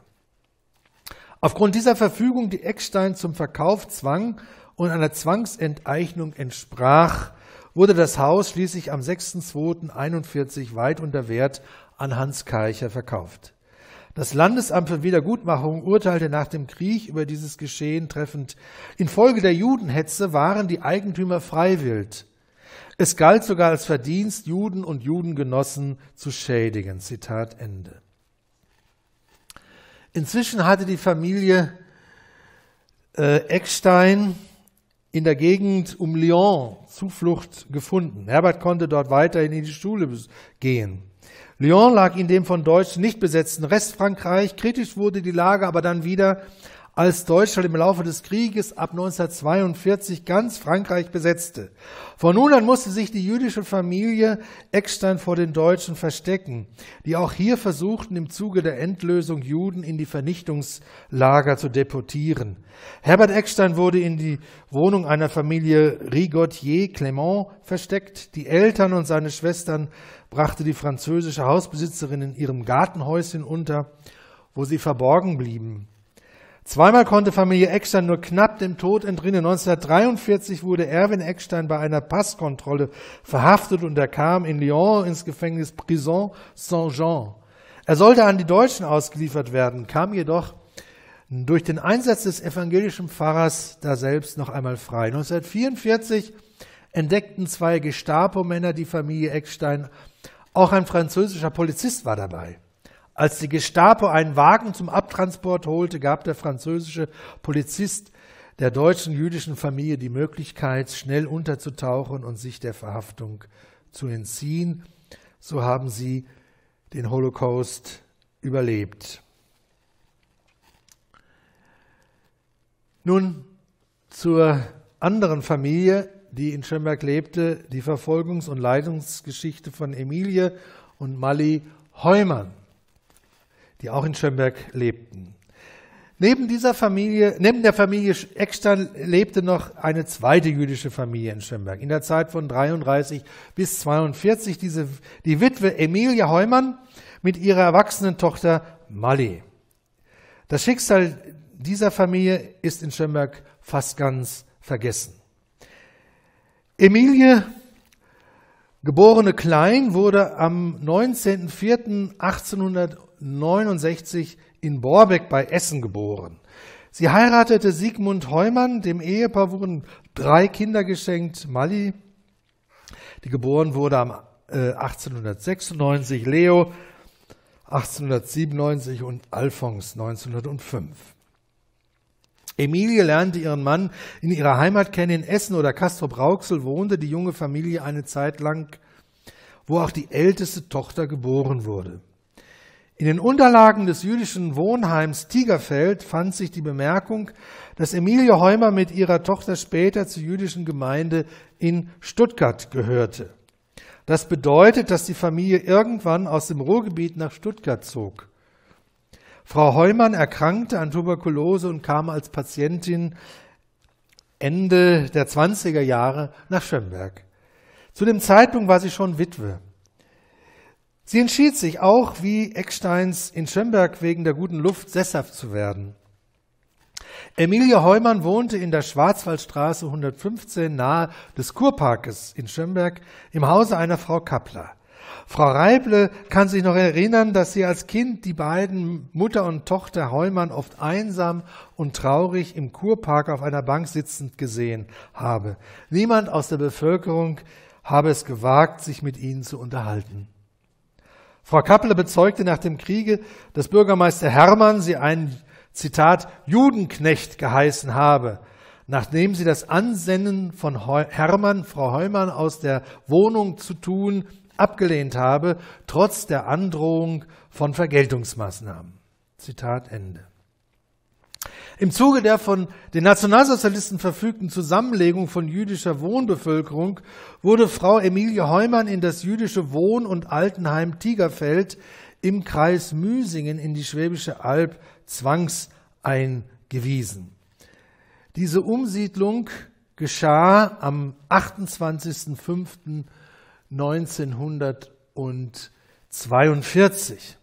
Aufgrund dieser Verfügung, die Eckstein zum Verkauf zwang und einer Zwangsenteignung entsprach, wurde das Haus schließlich am 6.2.41 weit unter Wert an Hans Karcher verkauft. Das Landesamt für Wiedergutmachung urteilte nach dem Krieg über dieses Geschehen treffend, infolge der Judenhetze waren die Eigentümer freiwillig. Es galt sogar als Verdienst, Juden und Judengenossen zu schädigen. Zitat Ende. Inzwischen hatte die Familie äh, Eckstein in der Gegend um Lyon Zuflucht gefunden. Herbert konnte dort weiterhin in die Schule gehen. Lyon lag in dem von Deutschen nicht besetzten Restfrankreich. Kritisch wurde die Lage aber dann wieder, als Deutschland im Laufe des Krieges ab 1942 ganz Frankreich besetzte. Von nun an musste sich die jüdische Familie Eckstein vor den Deutschen verstecken, die auch hier versuchten, im Zuge der Endlösung Juden in die Vernichtungslager zu deportieren. Herbert Eckstein wurde in die Wohnung einer Familie Rigottier-Clement versteckt. Die Eltern und seine Schwestern brachte die französische Hausbesitzerin in ihrem Gartenhäuschen unter, wo sie verborgen blieben. Zweimal konnte Familie Eckstein nur knapp dem Tod entrinnen. 1943 wurde Erwin Eckstein bei einer Passkontrolle verhaftet und er kam in Lyon ins Gefängnis Prison Saint-Jean. Er sollte an die Deutschen ausgeliefert werden, kam jedoch durch den Einsatz des evangelischen Pfarrers daselbst noch einmal frei. 1944 entdeckten zwei Gestapo-Männer die Familie Eckstein. Auch ein französischer Polizist war dabei. Als die Gestapo einen Wagen zum Abtransport holte, gab der französische Polizist der deutschen jüdischen Familie die Möglichkeit, schnell unterzutauchen und sich der Verhaftung zu entziehen. So haben sie den Holocaust überlebt. Nun zur anderen Familie, die in Schönberg lebte, die Verfolgungs- und Leitungsgeschichte von Emilie und Mali Heumann die auch in Schönberg lebten. Neben dieser Familie, neben der Familie Eckstein lebte noch eine zweite jüdische Familie in Schönberg. In der Zeit von 33 bis 42 diese, die Witwe Emilia Heumann mit ihrer erwachsenen Tochter Mali. Das Schicksal dieser Familie ist in Schönberg fast ganz vergessen. Emilie, geborene Klein, wurde am 19.04.1800 1969 in Borbeck bei Essen geboren. Sie heiratete Sigmund Heumann, dem Ehepaar wurden drei Kinder geschenkt, Mali, die geboren wurde am 1896, äh, Leo 1897 und Alphons 1905. Emilie lernte ihren Mann in ihrer Heimat kennen, in Essen oder Castrop-Rauxel wohnte die junge Familie eine Zeit lang, wo auch die älteste Tochter geboren wurde. In den Unterlagen des jüdischen Wohnheims Tigerfeld fand sich die Bemerkung, dass Emilie Heumer mit ihrer Tochter später zur jüdischen Gemeinde in Stuttgart gehörte. Das bedeutet, dass die Familie irgendwann aus dem Ruhrgebiet nach Stuttgart zog. Frau Heumann erkrankte an Tuberkulose und kam als Patientin Ende der 20er Jahre nach Schönberg. Zu dem Zeitpunkt war sie schon Witwe. Sie entschied sich auch, wie Ecksteins in Schönberg wegen der guten Luft sesshaft zu werden. Emilia Heumann wohnte in der Schwarzwaldstraße 115 nahe des Kurparkes in Schönberg im Hause einer Frau Kappler. Frau Reible kann sich noch erinnern, dass sie als Kind die beiden Mutter und Tochter Heumann oft einsam und traurig im Kurpark auf einer Bank sitzend gesehen habe. Niemand aus der Bevölkerung habe es gewagt, sich mit ihnen zu unterhalten. Frau Kappeler bezeugte nach dem Kriege, dass Bürgermeister Hermann sie einen, Zitat, Judenknecht geheißen habe, nachdem sie das Ansinnen von Hermann, Frau Heumann aus der Wohnung zu tun, abgelehnt habe, trotz der Androhung von Vergeltungsmaßnahmen. Zitat Ende. Im Zuge der von den Nationalsozialisten verfügten Zusammenlegung von jüdischer Wohnbevölkerung wurde Frau Emilie Heumann in das jüdische Wohn- und Altenheim Tigerfeld im Kreis Müsingen in die Schwäbische Alb zwangseingewiesen. Diese Umsiedlung geschah am 28.05.1942.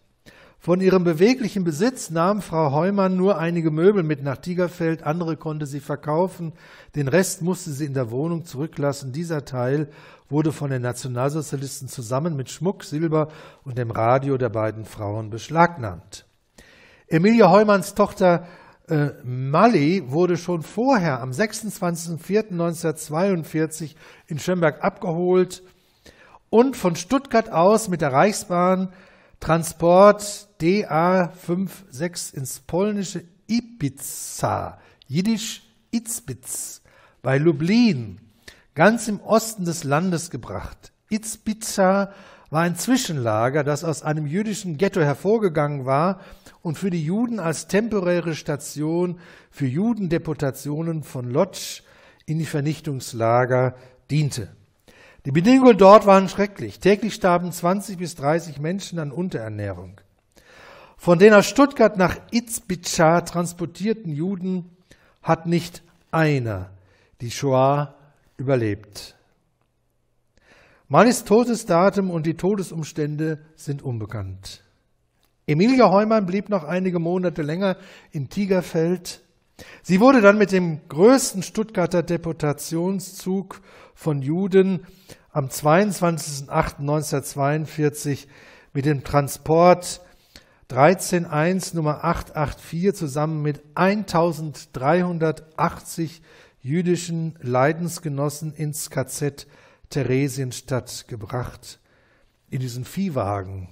Von ihrem beweglichen Besitz nahm Frau Heumann nur einige Möbel mit nach Tigerfeld, andere konnte sie verkaufen, den Rest musste sie in der Wohnung zurücklassen. Dieser Teil wurde von den Nationalsozialisten zusammen mit Schmuck, Silber und dem Radio der beiden Frauen beschlagnahmt. Emilie Heumanns Tochter äh, Mali wurde schon vorher am 26.04.1942 in Schönberg abgeholt und von Stuttgart aus mit der Reichsbahn Transport DA56 ins polnische Ibiza, jiddisch Itzbitz, bei Lublin, ganz im Osten des Landes gebracht. Itzbica war ein Zwischenlager, das aus einem jüdischen Ghetto hervorgegangen war und für die Juden als temporäre Station für Judendeportationen von Lodz in die Vernichtungslager diente. Die Bedingungen dort waren schrecklich. Täglich starben 20 bis 30 Menschen an Unterernährung. Von den aus Stuttgart nach Izbica transportierten Juden hat nicht einer die Shoah überlebt. Mannes Todesdatum und die Todesumstände sind unbekannt. Emilia Heumann blieb noch einige Monate länger in Tigerfeld. Sie wurde dann mit dem größten Stuttgarter Deportationszug von Juden am 22.08.1942 mit dem Transport 13.1 Nummer 884 zusammen mit 1380 jüdischen Leidensgenossen ins KZ Theresienstadt gebracht, in diesen Viehwagen.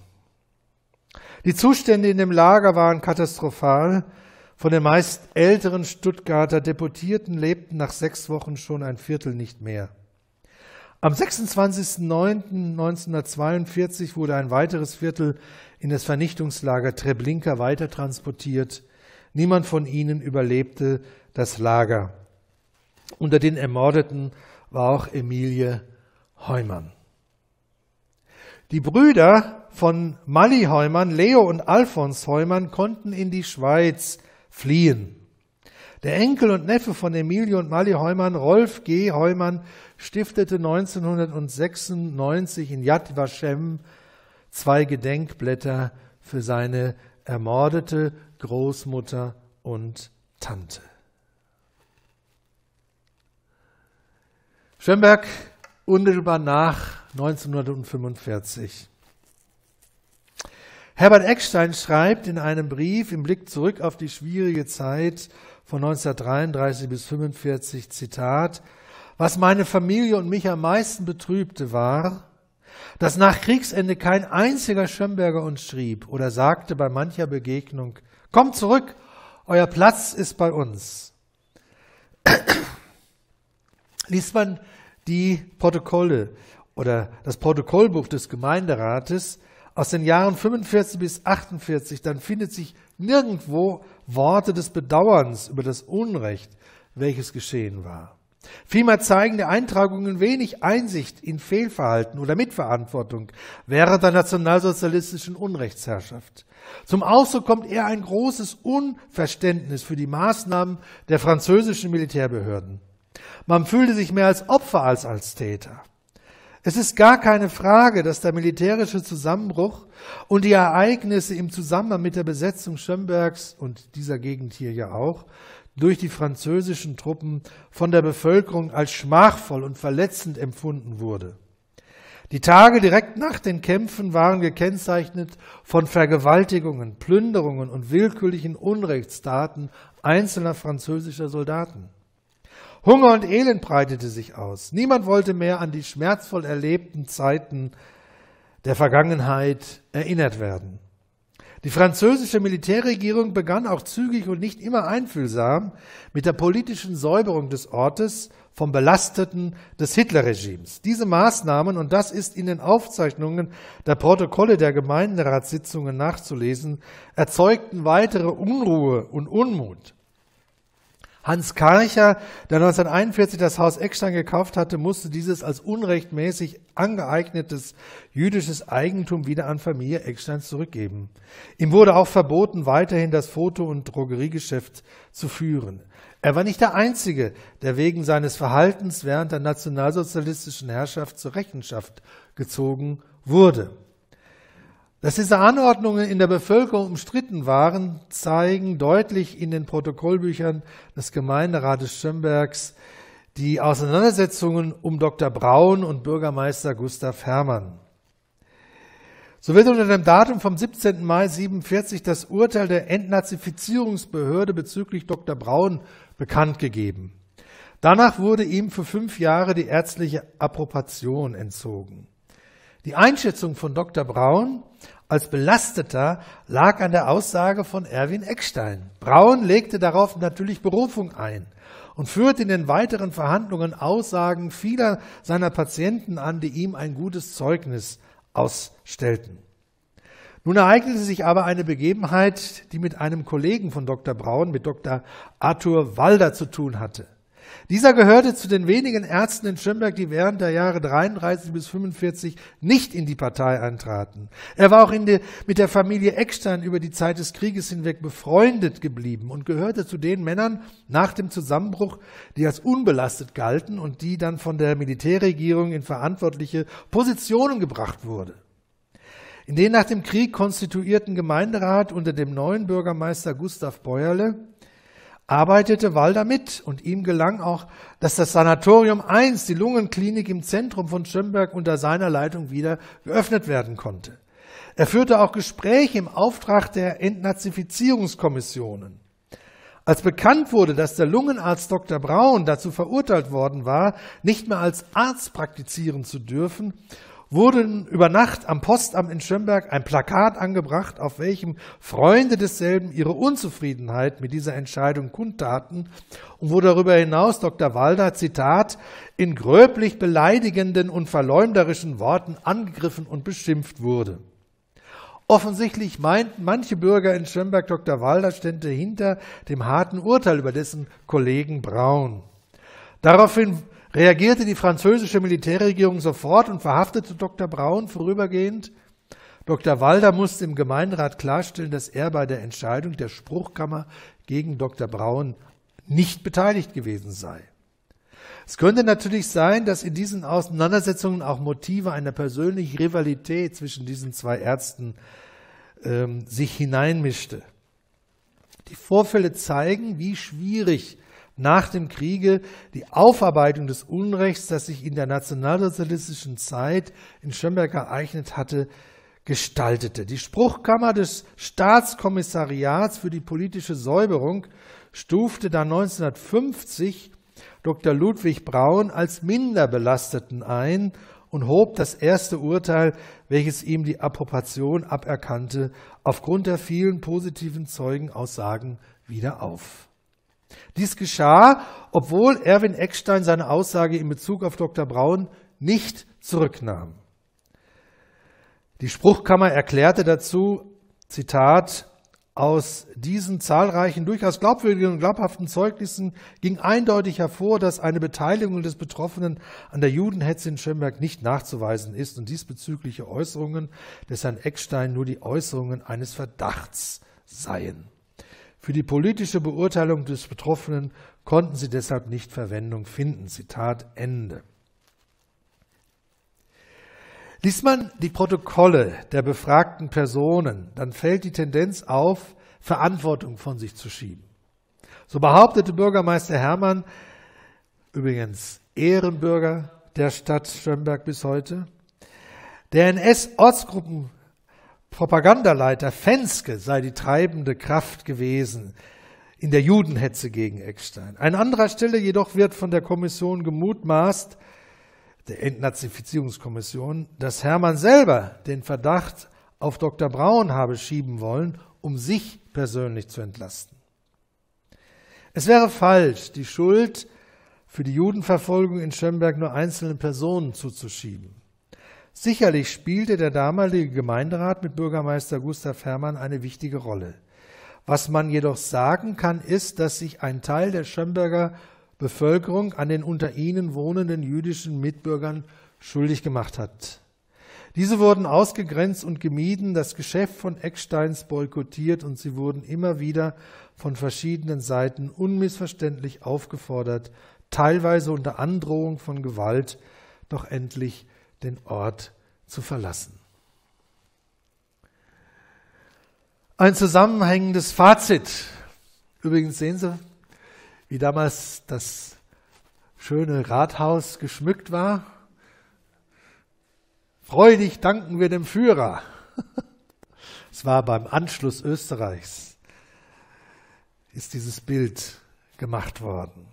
Die Zustände in dem Lager waren katastrophal. Von den meist älteren Stuttgarter Deputierten lebten nach sechs Wochen schon ein Viertel nicht mehr. Am 26.09.1942 wurde ein weiteres Viertel in das Vernichtungslager Treblinka weitertransportiert. Niemand von ihnen überlebte das Lager. Unter den Ermordeten war auch Emilie Heumann. Die Brüder von Mali Heumann, Leo und Alfons Heumann, konnten in die Schweiz fliehen. Der Enkel und Neffe von Emilie und Mali Heumann, Rolf G. Heumann, stiftete 1996 in Yad Vashem zwei Gedenkblätter für seine ermordete Großmutter und Tante. Schönberg unmittelbar nach 1945. Herbert Eckstein schreibt in einem Brief im Blick zurück auf die schwierige Zeit von 1933 bis 45 Zitat, was meine Familie und mich am meisten betrübte, war, dass nach Kriegsende kein einziger Schömberger uns schrieb oder sagte bei mancher Begegnung, kommt zurück, euer Platz ist bei uns. *clears throat* Liest man die Protokolle oder das Protokollbuch des Gemeinderates aus den Jahren 45 bis 48, dann findet sich nirgendwo Worte des Bedauerns über das Unrecht, welches geschehen war. Vielmehr zeigen die Eintragungen wenig Einsicht in Fehlverhalten oder Mitverantwortung während der nationalsozialistischen Unrechtsherrschaft. Zum Ausdruck kommt eher ein großes Unverständnis für die Maßnahmen der französischen Militärbehörden. Man fühlte sich mehr als Opfer als als Täter. Es ist gar keine Frage, dass der militärische Zusammenbruch und die Ereignisse im Zusammenhang mit der Besetzung Schönbergs und dieser Gegend hier ja auch durch die französischen Truppen von der Bevölkerung als schmachvoll und verletzend empfunden wurde. Die Tage direkt nach den Kämpfen waren gekennzeichnet von Vergewaltigungen, Plünderungen und willkürlichen Unrechtsdaten einzelner französischer Soldaten. Hunger und Elend breitete sich aus. Niemand wollte mehr an die schmerzvoll erlebten Zeiten der Vergangenheit erinnert werden. Die französische Militärregierung begann auch zügig und nicht immer einfühlsam mit der politischen Säuberung des Ortes vom Belasteten des Hitlerregimes. Diese Maßnahmen, und das ist in den Aufzeichnungen der Protokolle der Gemeinderatssitzungen nachzulesen, erzeugten weitere Unruhe und Unmut. Hans Karcher, der 1941 das Haus Eckstein gekauft hatte, musste dieses als unrechtmäßig angeeignetes jüdisches Eigentum wieder an Familie Eckstein zurückgeben. Ihm wurde auch verboten, weiterhin das Foto- und Drogeriegeschäft zu führen. Er war nicht der Einzige, der wegen seines Verhaltens während der nationalsozialistischen Herrschaft zur Rechenschaft gezogen wurde. Dass diese Anordnungen in der Bevölkerung umstritten waren, zeigen deutlich in den Protokollbüchern des Gemeinderates Schönbergs die Auseinandersetzungen um Dr. Braun und Bürgermeister Gustav Herrmann. So wird unter dem Datum vom 17. Mai 47 das Urteil der Entnazifizierungsbehörde bezüglich Dr. Braun bekannt gegeben. Danach wurde ihm für fünf Jahre die ärztliche Approbation entzogen. Die Einschätzung von Dr. Braun als Belasteter lag an der Aussage von Erwin Eckstein. Braun legte darauf natürlich Berufung ein und führte in den weiteren Verhandlungen Aussagen vieler seiner Patienten an, die ihm ein gutes Zeugnis ausstellten. Nun ereignete sich aber eine Begebenheit, die mit einem Kollegen von Dr. Braun, mit Dr. Arthur Walder zu tun hatte. Dieser gehörte zu den wenigen Ärzten in Schönberg, die während der Jahre 33 bis 45 nicht in die Partei eintraten. Er war auch de, mit der Familie Eckstein über die Zeit des Krieges hinweg befreundet geblieben und gehörte zu den Männern nach dem Zusammenbruch, die als unbelastet galten und die dann von der Militärregierung in verantwortliche Positionen gebracht wurde. In den nach dem Krieg konstituierten Gemeinderat unter dem neuen Bürgermeister Gustav Bäuerle arbeitete Walder mit und ihm gelang auch, dass das Sanatorium I, die Lungenklinik im Zentrum von Schönberg unter seiner Leitung wieder geöffnet werden konnte. Er führte auch Gespräche im Auftrag der Entnazifizierungskommissionen. Als bekannt wurde, dass der Lungenarzt Dr. Braun dazu verurteilt worden war, nicht mehr als Arzt praktizieren zu dürfen wurden über Nacht am Postamt in Schönberg ein Plakat angebracht, auf welchem Freunde desselben ihre Unzufriedenheit mit dieser Entscheidung kundtaten und wo darüber hinaus Dr. Walder, Zitat, in gröblich beleidigenden und verleumderischen Worten angegriffen und beschimpft wurde. Offensichtlich meinten manche Bürger in Schönberg, Dr. Walder stände hinter dem harten Urteil über dessen Kollegen Braun. Daraufhin reagierte die französische Militärregierung sofort und verhaftete Dr. Braun vorübergehend. Dr. Walder musste im Gemeinderat klarstellen, dass er bei der Entscheidung der Spruchkammer gegen Dr. Braun nicht beteiligt gewesen sei. Es könnte natürlich sein, dass in diesen Auseinandersetzungen auch Motive einer persönlichen Rivalität zwischen diesen zwei Ärzten ähm, sich hineinmischte. Die Vorfälle zeigen, wie schwierig nach dem Kriege die Aufarbeitung des Unrechts, das sich in der nationalsozialistischen Zeit in Schönberg ereignet hatte, gestaltete. Die Spruchkammer des Staatskommissariats für die politische Säuberung stufte dann 1950 Dr. Ludwig Braun als Minderbelasteten ein und hob das erste Urteil, welches ihm die Approbation aberkannte, aufgrund der vielen positiven Zeugenaussagen wieder auf. Dies geschah, obwohl Erwin Eckstein seine Aussage in Bezug auf Dr. Braun nicht zurücknahm. Die Spruchkammer erklärte dazu, Zitat, aus diesen zahlreichen, durchaus glaubwürdigen und glaubhaften Zeugnissen ging eindeutig hervor, dass eine Beteiligung des Betroffenen an der Judenhetze in Schönberg nicht nachzuweisen ist und diesbezügliche Äußerungen des Herrn Eckstein nur die Äußerungen eines Verdachts seien. Für die politische Beurteilung des Betroffenen konnten sie deshalb nicht Verwendung finden. Zitat Ende. Liest man die Protokolle der befragten Personen, dann fällt die Tendenz auf, Verantwortung von sich zu schieben. So behauptete Bürgermeister Hermann, übrigens Ehrenbürger der Stadt Schönberg bis heute, der NS-Ortsgruppen Propagandaleiter Fenske sei die treibende Kraft gewesen in der Judenhetze gegen Eckstein. An anderer Stelle jedoch wird von der Kommission gemutmaßt, der Entnazifizierungskommission, dass Hermann selber den Verdacht auf Dr. Braun habe schieben wollen, um sich persönlich zu entlasten. Es wäre falsch, die Schuld für die Judenverfolgung in Schönberg nur einzelnen Personen zuzuschieben. Sicherlich spielte der damalige Gemeinderat mit Bürgermeister Gustav Herrmann eine wichtige Rolle. Was man jedoch sagen kann, ist, dass sich ein Teil der Schömberger Bevölkerung an den unter ihnen wohnenden jüdischen Mitbürgern schuldig gemacht hat. Diese wurden ausgegrenzt und gemieden, das Geschäft von Ecksteins boykottiert und sie wurden immer wieder von verschiedenen Seiten unmissverständlich aufgefordert, teilweise unter Androhung von Gewalt, doch endlich den Ort zu verlassen. Ein zusammenhängendes Fazit. Übrigens sehen Sie, wie damals das schöne Rathaus geschmückt war. Freudig danken wir dem Führer. *laughs* Es war beim Anschluss Österreichs, ist dieses Bild gemacht worden.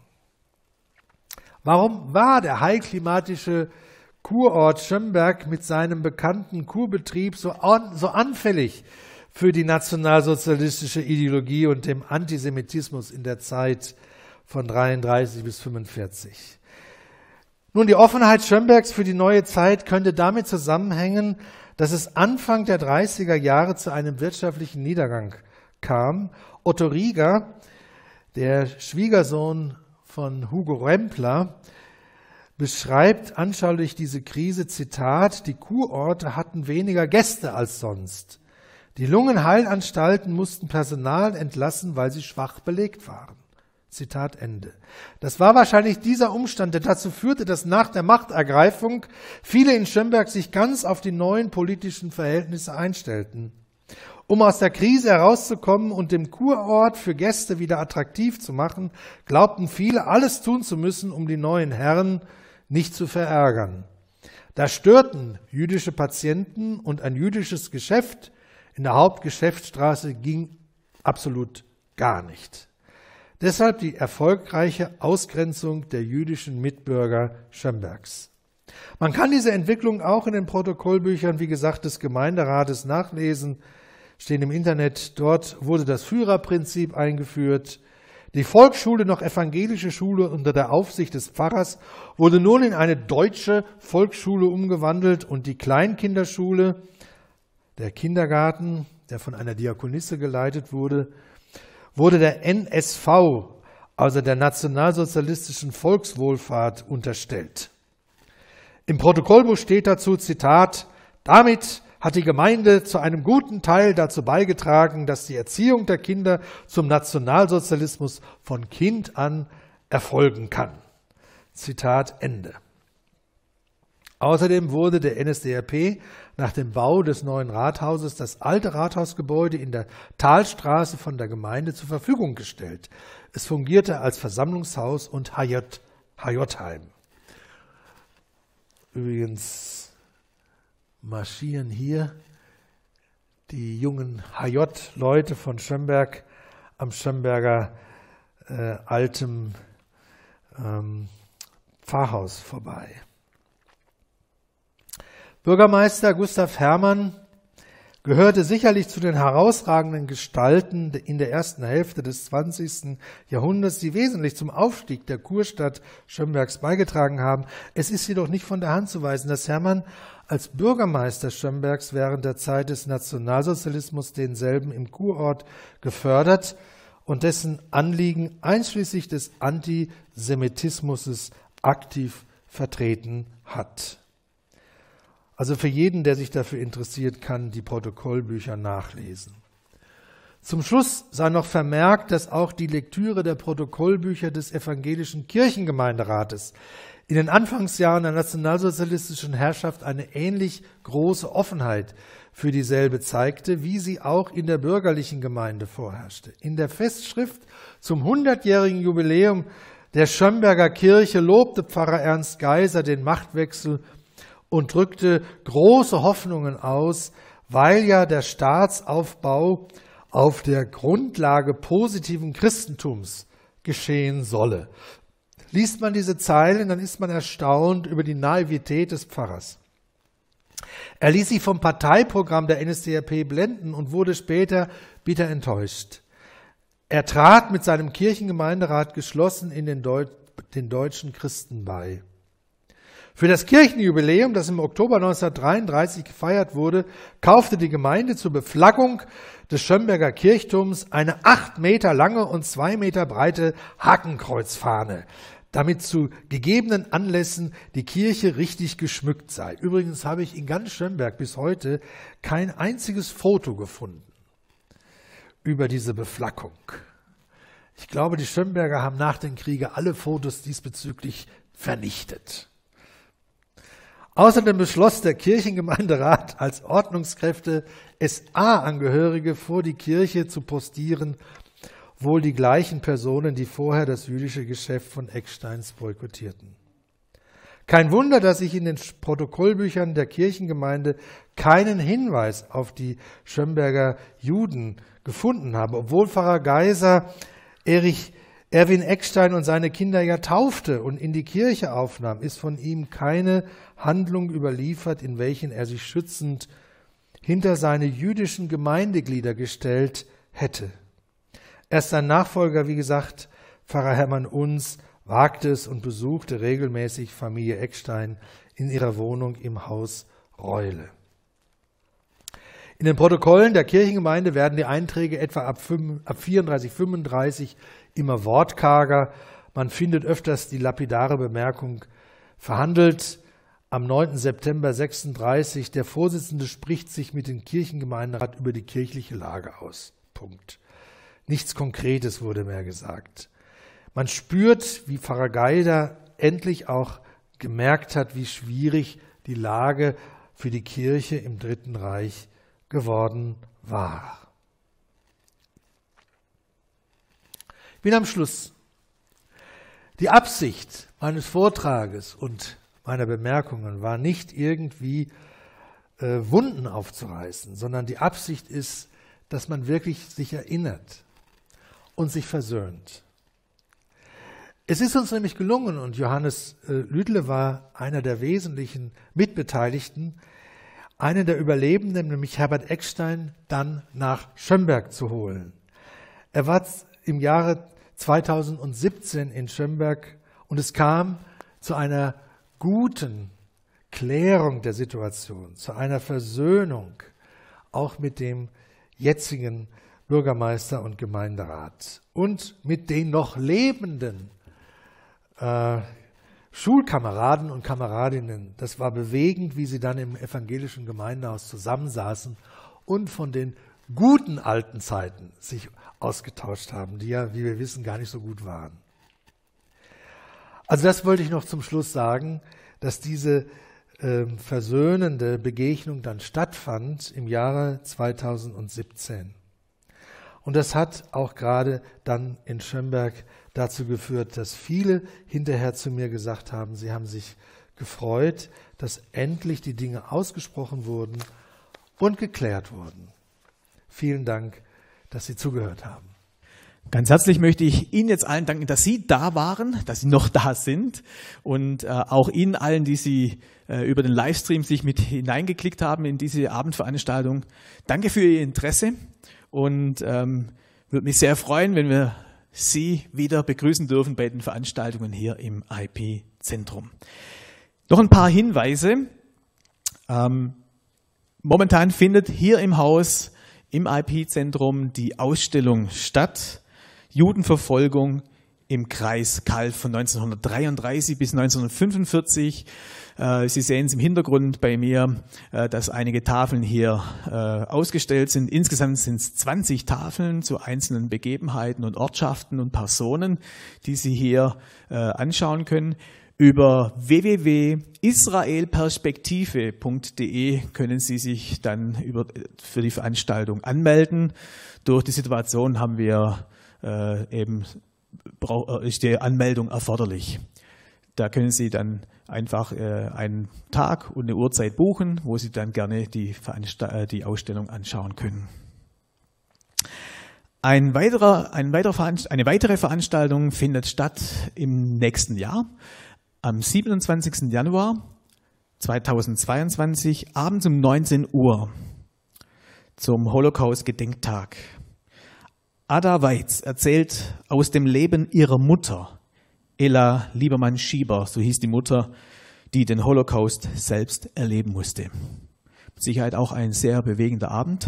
Warum war der heilklimatische Kurort Schönberg mit seinem bekannten Kurbetrieb so, an, so anfällig für die nationalsozialistische Ideologie und dem Antisemitismus in der Zeit von 33 bis 45. Nun, die Offenheit Schönbergs für die neue Zeit könnte damit zusammenhängen, dass es Anfang der 30er Jahre zu einem wirtschaftlichen Niedergang kam. Otto Rieger, der Schwiegersohn von Hugo Rempler, beschreibt anschaulich diese Krise, Zitat, die Kurorte hatten weniger Gäste als sonst. Die Lungenheilanstalten mussten Personal entlassen, weil sie schwach belegt waren. Zitat Ende. Das war wahrscheinlich dieser Umstand, der dazu führte, dass nach der Machtergreifung viele in Schönberg sich ganz auf die neuen politischen Verhältnisse einstellten. Um aus der Krise herauszukommen und dem Kurort für Gäste wieder attraktiv zu machen, glaubten viele, alles tun zu müssen, um die neuen Herren nicht zu verärgern. Da störten jüdische Patienten und ein jüdisches Geschäft in der Hauptgeschäftsstraße ging absolut gar nicht. Deshalb die erfolgreiche Ausgrenzung der jüdischen Mitbürger Schembergs. Man kann diese Entwicklung auch in den Protokollbüchern, wie gesagt, des Gemeinderates nachlesen, stehen im Internet. Dort wurde das Führerprinzip eingeführt. Die Volksschule, noch evangelische Schule unter der Aufsicht des Pfarrers, wurde nun in eine deutsche Volksschule umgewandelt und die Kleinkinderschule, der Kindergarten, der von einer Diakonisse geleitet wurde, wurde der NSV, also der nationalsozialistischen Volkswohlfahrt, unterstellt. Im Protokollbuch steht dazu, Zitat, damit hat die Gemeinde zu einem guten Teil dazu beigetragen, dass die Erziehung der Kinder zum Nationalsozialismus von Kind an erfolgen kann. Zitat Ende. Außerdem wurde der NSDAP nach dem Bau des neuen Rathauses das alte Rathausgebäude in der Talstraße von der Gemeinde zur Verfügung gestellt. Es fungierte als Versammlungshaus und HJ, heim Übrigens marschieren hier die jungen HJ-Leute von Schömberg am Schömberger äh, altem ähm, Pfarrhaus vorbei. Bürgermeister Gustav Hermann gehörte sicherlich zu den herausragenden Gestalten in der ersten Hälfte des 20. Jahrhunderts, die wesentlich zum Aufstieg der Kurstadt Schönbergs beigetragen haben. Es ist jedoch nicht von der Hand zu weisen, dass Hermann als Bürgermeister Schömbergs während der Zeit des Nationalsozialismus denselben im Kurort gefördert und dessen Anliegen einschließlich des Antisemitismus aktiv vertreten hat. Also für jeden, der sich dafür interessiert, kann die Protokollbücher nachlesen. Zum Schluss sei noch vermerkt, dass auch die Lektüre der Protokollbücher des Evangelischen Kirchengemeinderates in den Anfangsjahren der nationalsozialistischen Herrschaft eine ähnlich große Offenheit für dieselbe zeigte, wie sie auch in der bürgerlichen Gemeinde vorherrschte. In der Festschrift zum 100-jährigen Jubiläum der Schömberger Kirche lobte Pfarrer Ernst Geiser den Machtwechsel und drückte große Hoffnungen aus, weil ja der Staatsaufbau auf der Grundlage positiven Christentums geschehen solle. Liest man diese Zeilen, dann ist man erstaunt über die Naivität des Pfarrers. Er ließ sich vom Parteiprogramm der NSDAP blenden und wurde später bitter enttäuscht. Er trat mit seinem Kirchengemeinderat geschlossen in den, Deu den deutschen Christen bei. Für das Kirchenjubiläum, das im Oktober 1933 gefeiert wurde, kaufte die Gemeinde zur Beflaggung des Schömberger Kirchturms eine acht Meter lange und zwei Meter breite Hakenkreuzfahne, damit zu gegebenen Anlässen die Kirche richtig geschmückt sei. Übrigens habe ich in ganz Schönberg bis heute kein einziges Foto gefunden über diese Beflackung. Ich glaube, die Schönberger haben nach dem Kriegen alle Fotos diesbezüglich vernichtet. Außerdem beschloss der Kirchengemeinderat als Ordnungskräfte SA-Angehörige vor die Kirche zu postieren wohl die gleichen Personen, die vorher das jüdische Geschäft von Ecksteins boykottierten. Kein Wunder, dass sich in den Protokollbüchern der Kirchengemeinde keinen Hinweis auf die Schömberger Juden gefunden habe, obwohl Pfarrer Geiser Erich Erwin Eckstein und seine Kinder ja taufte und in die Kirche aufnahm, ist von ihm keine Handlung überliefert, in welchen er sich schützend hinter seine jüdischen Gemeindeglieder gestellt hätte. Erst sein Nachfolger, wie gesagt, Pfarrer Hermann Uns, wagte es und besuchte regelmäßig Familie Eckstein in ihrer Wohnung im Haus Reule. In den Protokollen der Kirchengemeinde werden die Einträge etwa ab, ab 34, 35 immer wortkarger. Man findet öfters die lapidare Bemerkung verhandelt. Am 9. September 36, der Vorsitzende spricht sich mit dem Kirchengemeinderat über die kirchliche Lage aus. Punkt. Nichts Konkretes wurde mehr gesagt. Man spürt, wie Pfarrer Geider endlich auch gemerkt hat, wie schwierig die Lage für die Kirche im Dritten Reich geworden war. Ich bin am Schluss. Die Absicht meines Vortrages und meiner Bemerkungen war nicht irgendwie äh, Wunden aufzureißen, sondern die Absicht ist, dass man wirklich sich erinnert, und sich versöhnt. Es ist uns nämlich gelungen, und Johannes äh, Lüdle war einer der wesentlichen Mitbeteiligten, einen der Überlebenden, nämlich Herbert Eckstein, dann nach Schönberg zu holen. Er war im Jahre 2017 in Schönberg und es kam zu einer guten Klärung der Situation, zu einer Versöhnung, auch mit dem jetzigen Bürgermeister und Gemeinderat. Und mit den noch lebenden äh, Schulkameraden und Kameradinnen, das war bewegend, wie sie dann im evangelischen Gemeindehaus zusammensaßen und von den guten alten Zeiten sich ausgetauscht haben, die ja, wie wir wissen, gar nicht so gut waren. Also das wollte ich noch zum Schluss sagen, dass diese äh, versöhnende Begegnung dann stattfand im Jahre 2017. Und das hat auch gerade dann in Schönberg dazu geführt, dass viele hinterher zu mir gesagt haben, sie haben sich gefreut, dass endlich die Dinge ausgesprochen wurden und geklärt wurden. Vielen Dank, dass Sie zugehört haben. Ganz herzlich möchte ich Ihnen jetzt allen danken, dass Sie da waren, dass Sie noch da sind und äh, auch Ihnen allen, die Sie äh, über den Livestream sich mit hineingeklickt haben in diese Abendveranstaltung. Danke für Ihr Interesse und ähm, würde mich sehr freuen, wenn wir Sie wieder begrüßen dürfen bei den Veranstaltungen hier im IP-Zentrum. Noch ein paar Hinweise. Ähm, momentan findet hier im Haus im IP-Zentrum die Ausstellung statt. Judenverfolgung im Kreis Kalf von 1933 bis 1945. Äh, Sie sehen es im Hintergrund bei mir, äh, dass einige Tafeln hier äh, ausgestellt sind. Insgesamt sind es 20 Tafeln zu einzelnen Begebenheiten und Ortschaften und Personen, die Sie hier anschauen können. Über www.israelperspektive.de können Sie sich dann über, für die Veranstaltung anmelden. Durch die Situation haben wir eben äh, ist die Anmeldung erforderlich. Da können Sie dann einfach äh, einen Tag und eine Uhrzeit buchen, wo Sie dann gerne die, Veranstalt äh, die Ausstellung anschauen können. Ein weiterer, ein weiterer eine weitere Veranstaltung findet statt im nächsten Jahr, am 27. Januar 2022, abends um 19 Uhr zum Holocaust-Gedenktag. Ada Weitz erzählt aus dem Leben ihrer Mutter, Ella Liebermann-Schieber, so hieß die Mutter, die den Holocaust selbst erleben musste. Mit Sicherheit auch ein sehr bewegender Abend.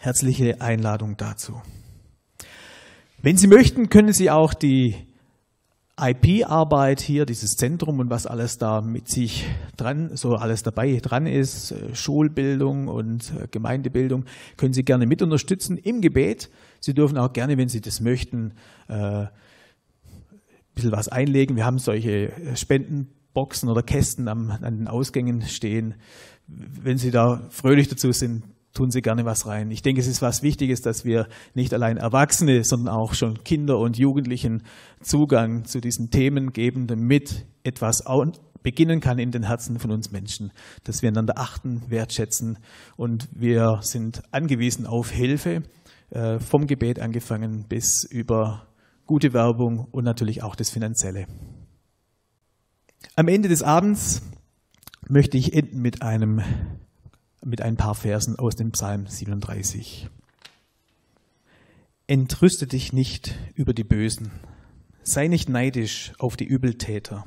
Herzliche Einladung dazu. Wenn Sie möchten, können Sie auch die IP-Arbeit hier, dieses Zentrum und was alles da mit sich dran, so alles dabei dran ist, äh, Schulbildung und äh, Gemeindebildung, können Sie gerne mit unterstützen im Gebet. Sie dürfen auch gerne, wenn Sie das möchten, äh, ein bisschen was einlegen. Wir haben solche äh, Spendenboxen oder Kästen an den Ausgängen stehen. Wenn Sie da fröhlich dazu sind, tun sie gerne was rein. Ich denke, es ist was Wichtiges, dass wir nicht allein Erwachsene, sondern auch schon Kinder und Jugendlichen Zugang zu diesen Themen geben, damit etwas beginnen kann in den Herzen von uns Menschen, dass wir einander achten, wertschätzen und wir sind angewiesen auf Hilfe äh, vom Gebet angefangen bis über gute Werbung und natürlich auch das Finanzielle. Am Ende des Abends möchte ich enden mit, einem, mit ein paar Versen aus dem Psalm 37. Entrüste dich nicht über die Bösen, sei nicht neidisch auf die Übeltäter,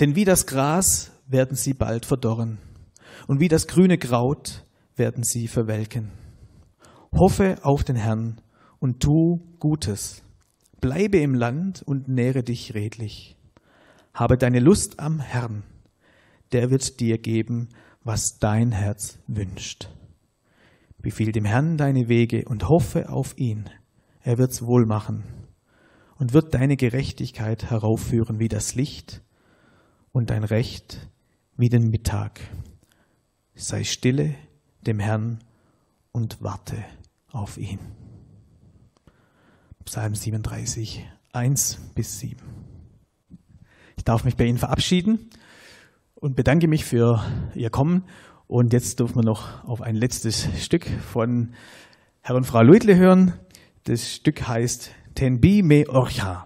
denn wie das Gras werden sie bald verdorren, und wie das grüne Kraut werden sie verwelken. Hoffe auf den Herrn und tu Gutes. Bleibe im Land und nähre dich redlich. Habe deine Lust am Herrn, der wird dir geben, was dein Herz wünscht. Befiehl dem Herrn deine Wege und hoffe auf ihn. Er wird's wohl machen und wird deine Gerechtigkeit heraufführen wie das Licht und dein Recht wie den Mittag. Sei stille dem Herrn und warte auf ihn. Psalm 37, 1 bis 7. Ich darf mich bei Ihnen verabschieden und bedanke mich für Ihr Kommen. Und jetzt dürfen wir noch auf ein letztes Stück von Herrn und Frau Luitle hören. Das Stück heißt Ten bi me orcha.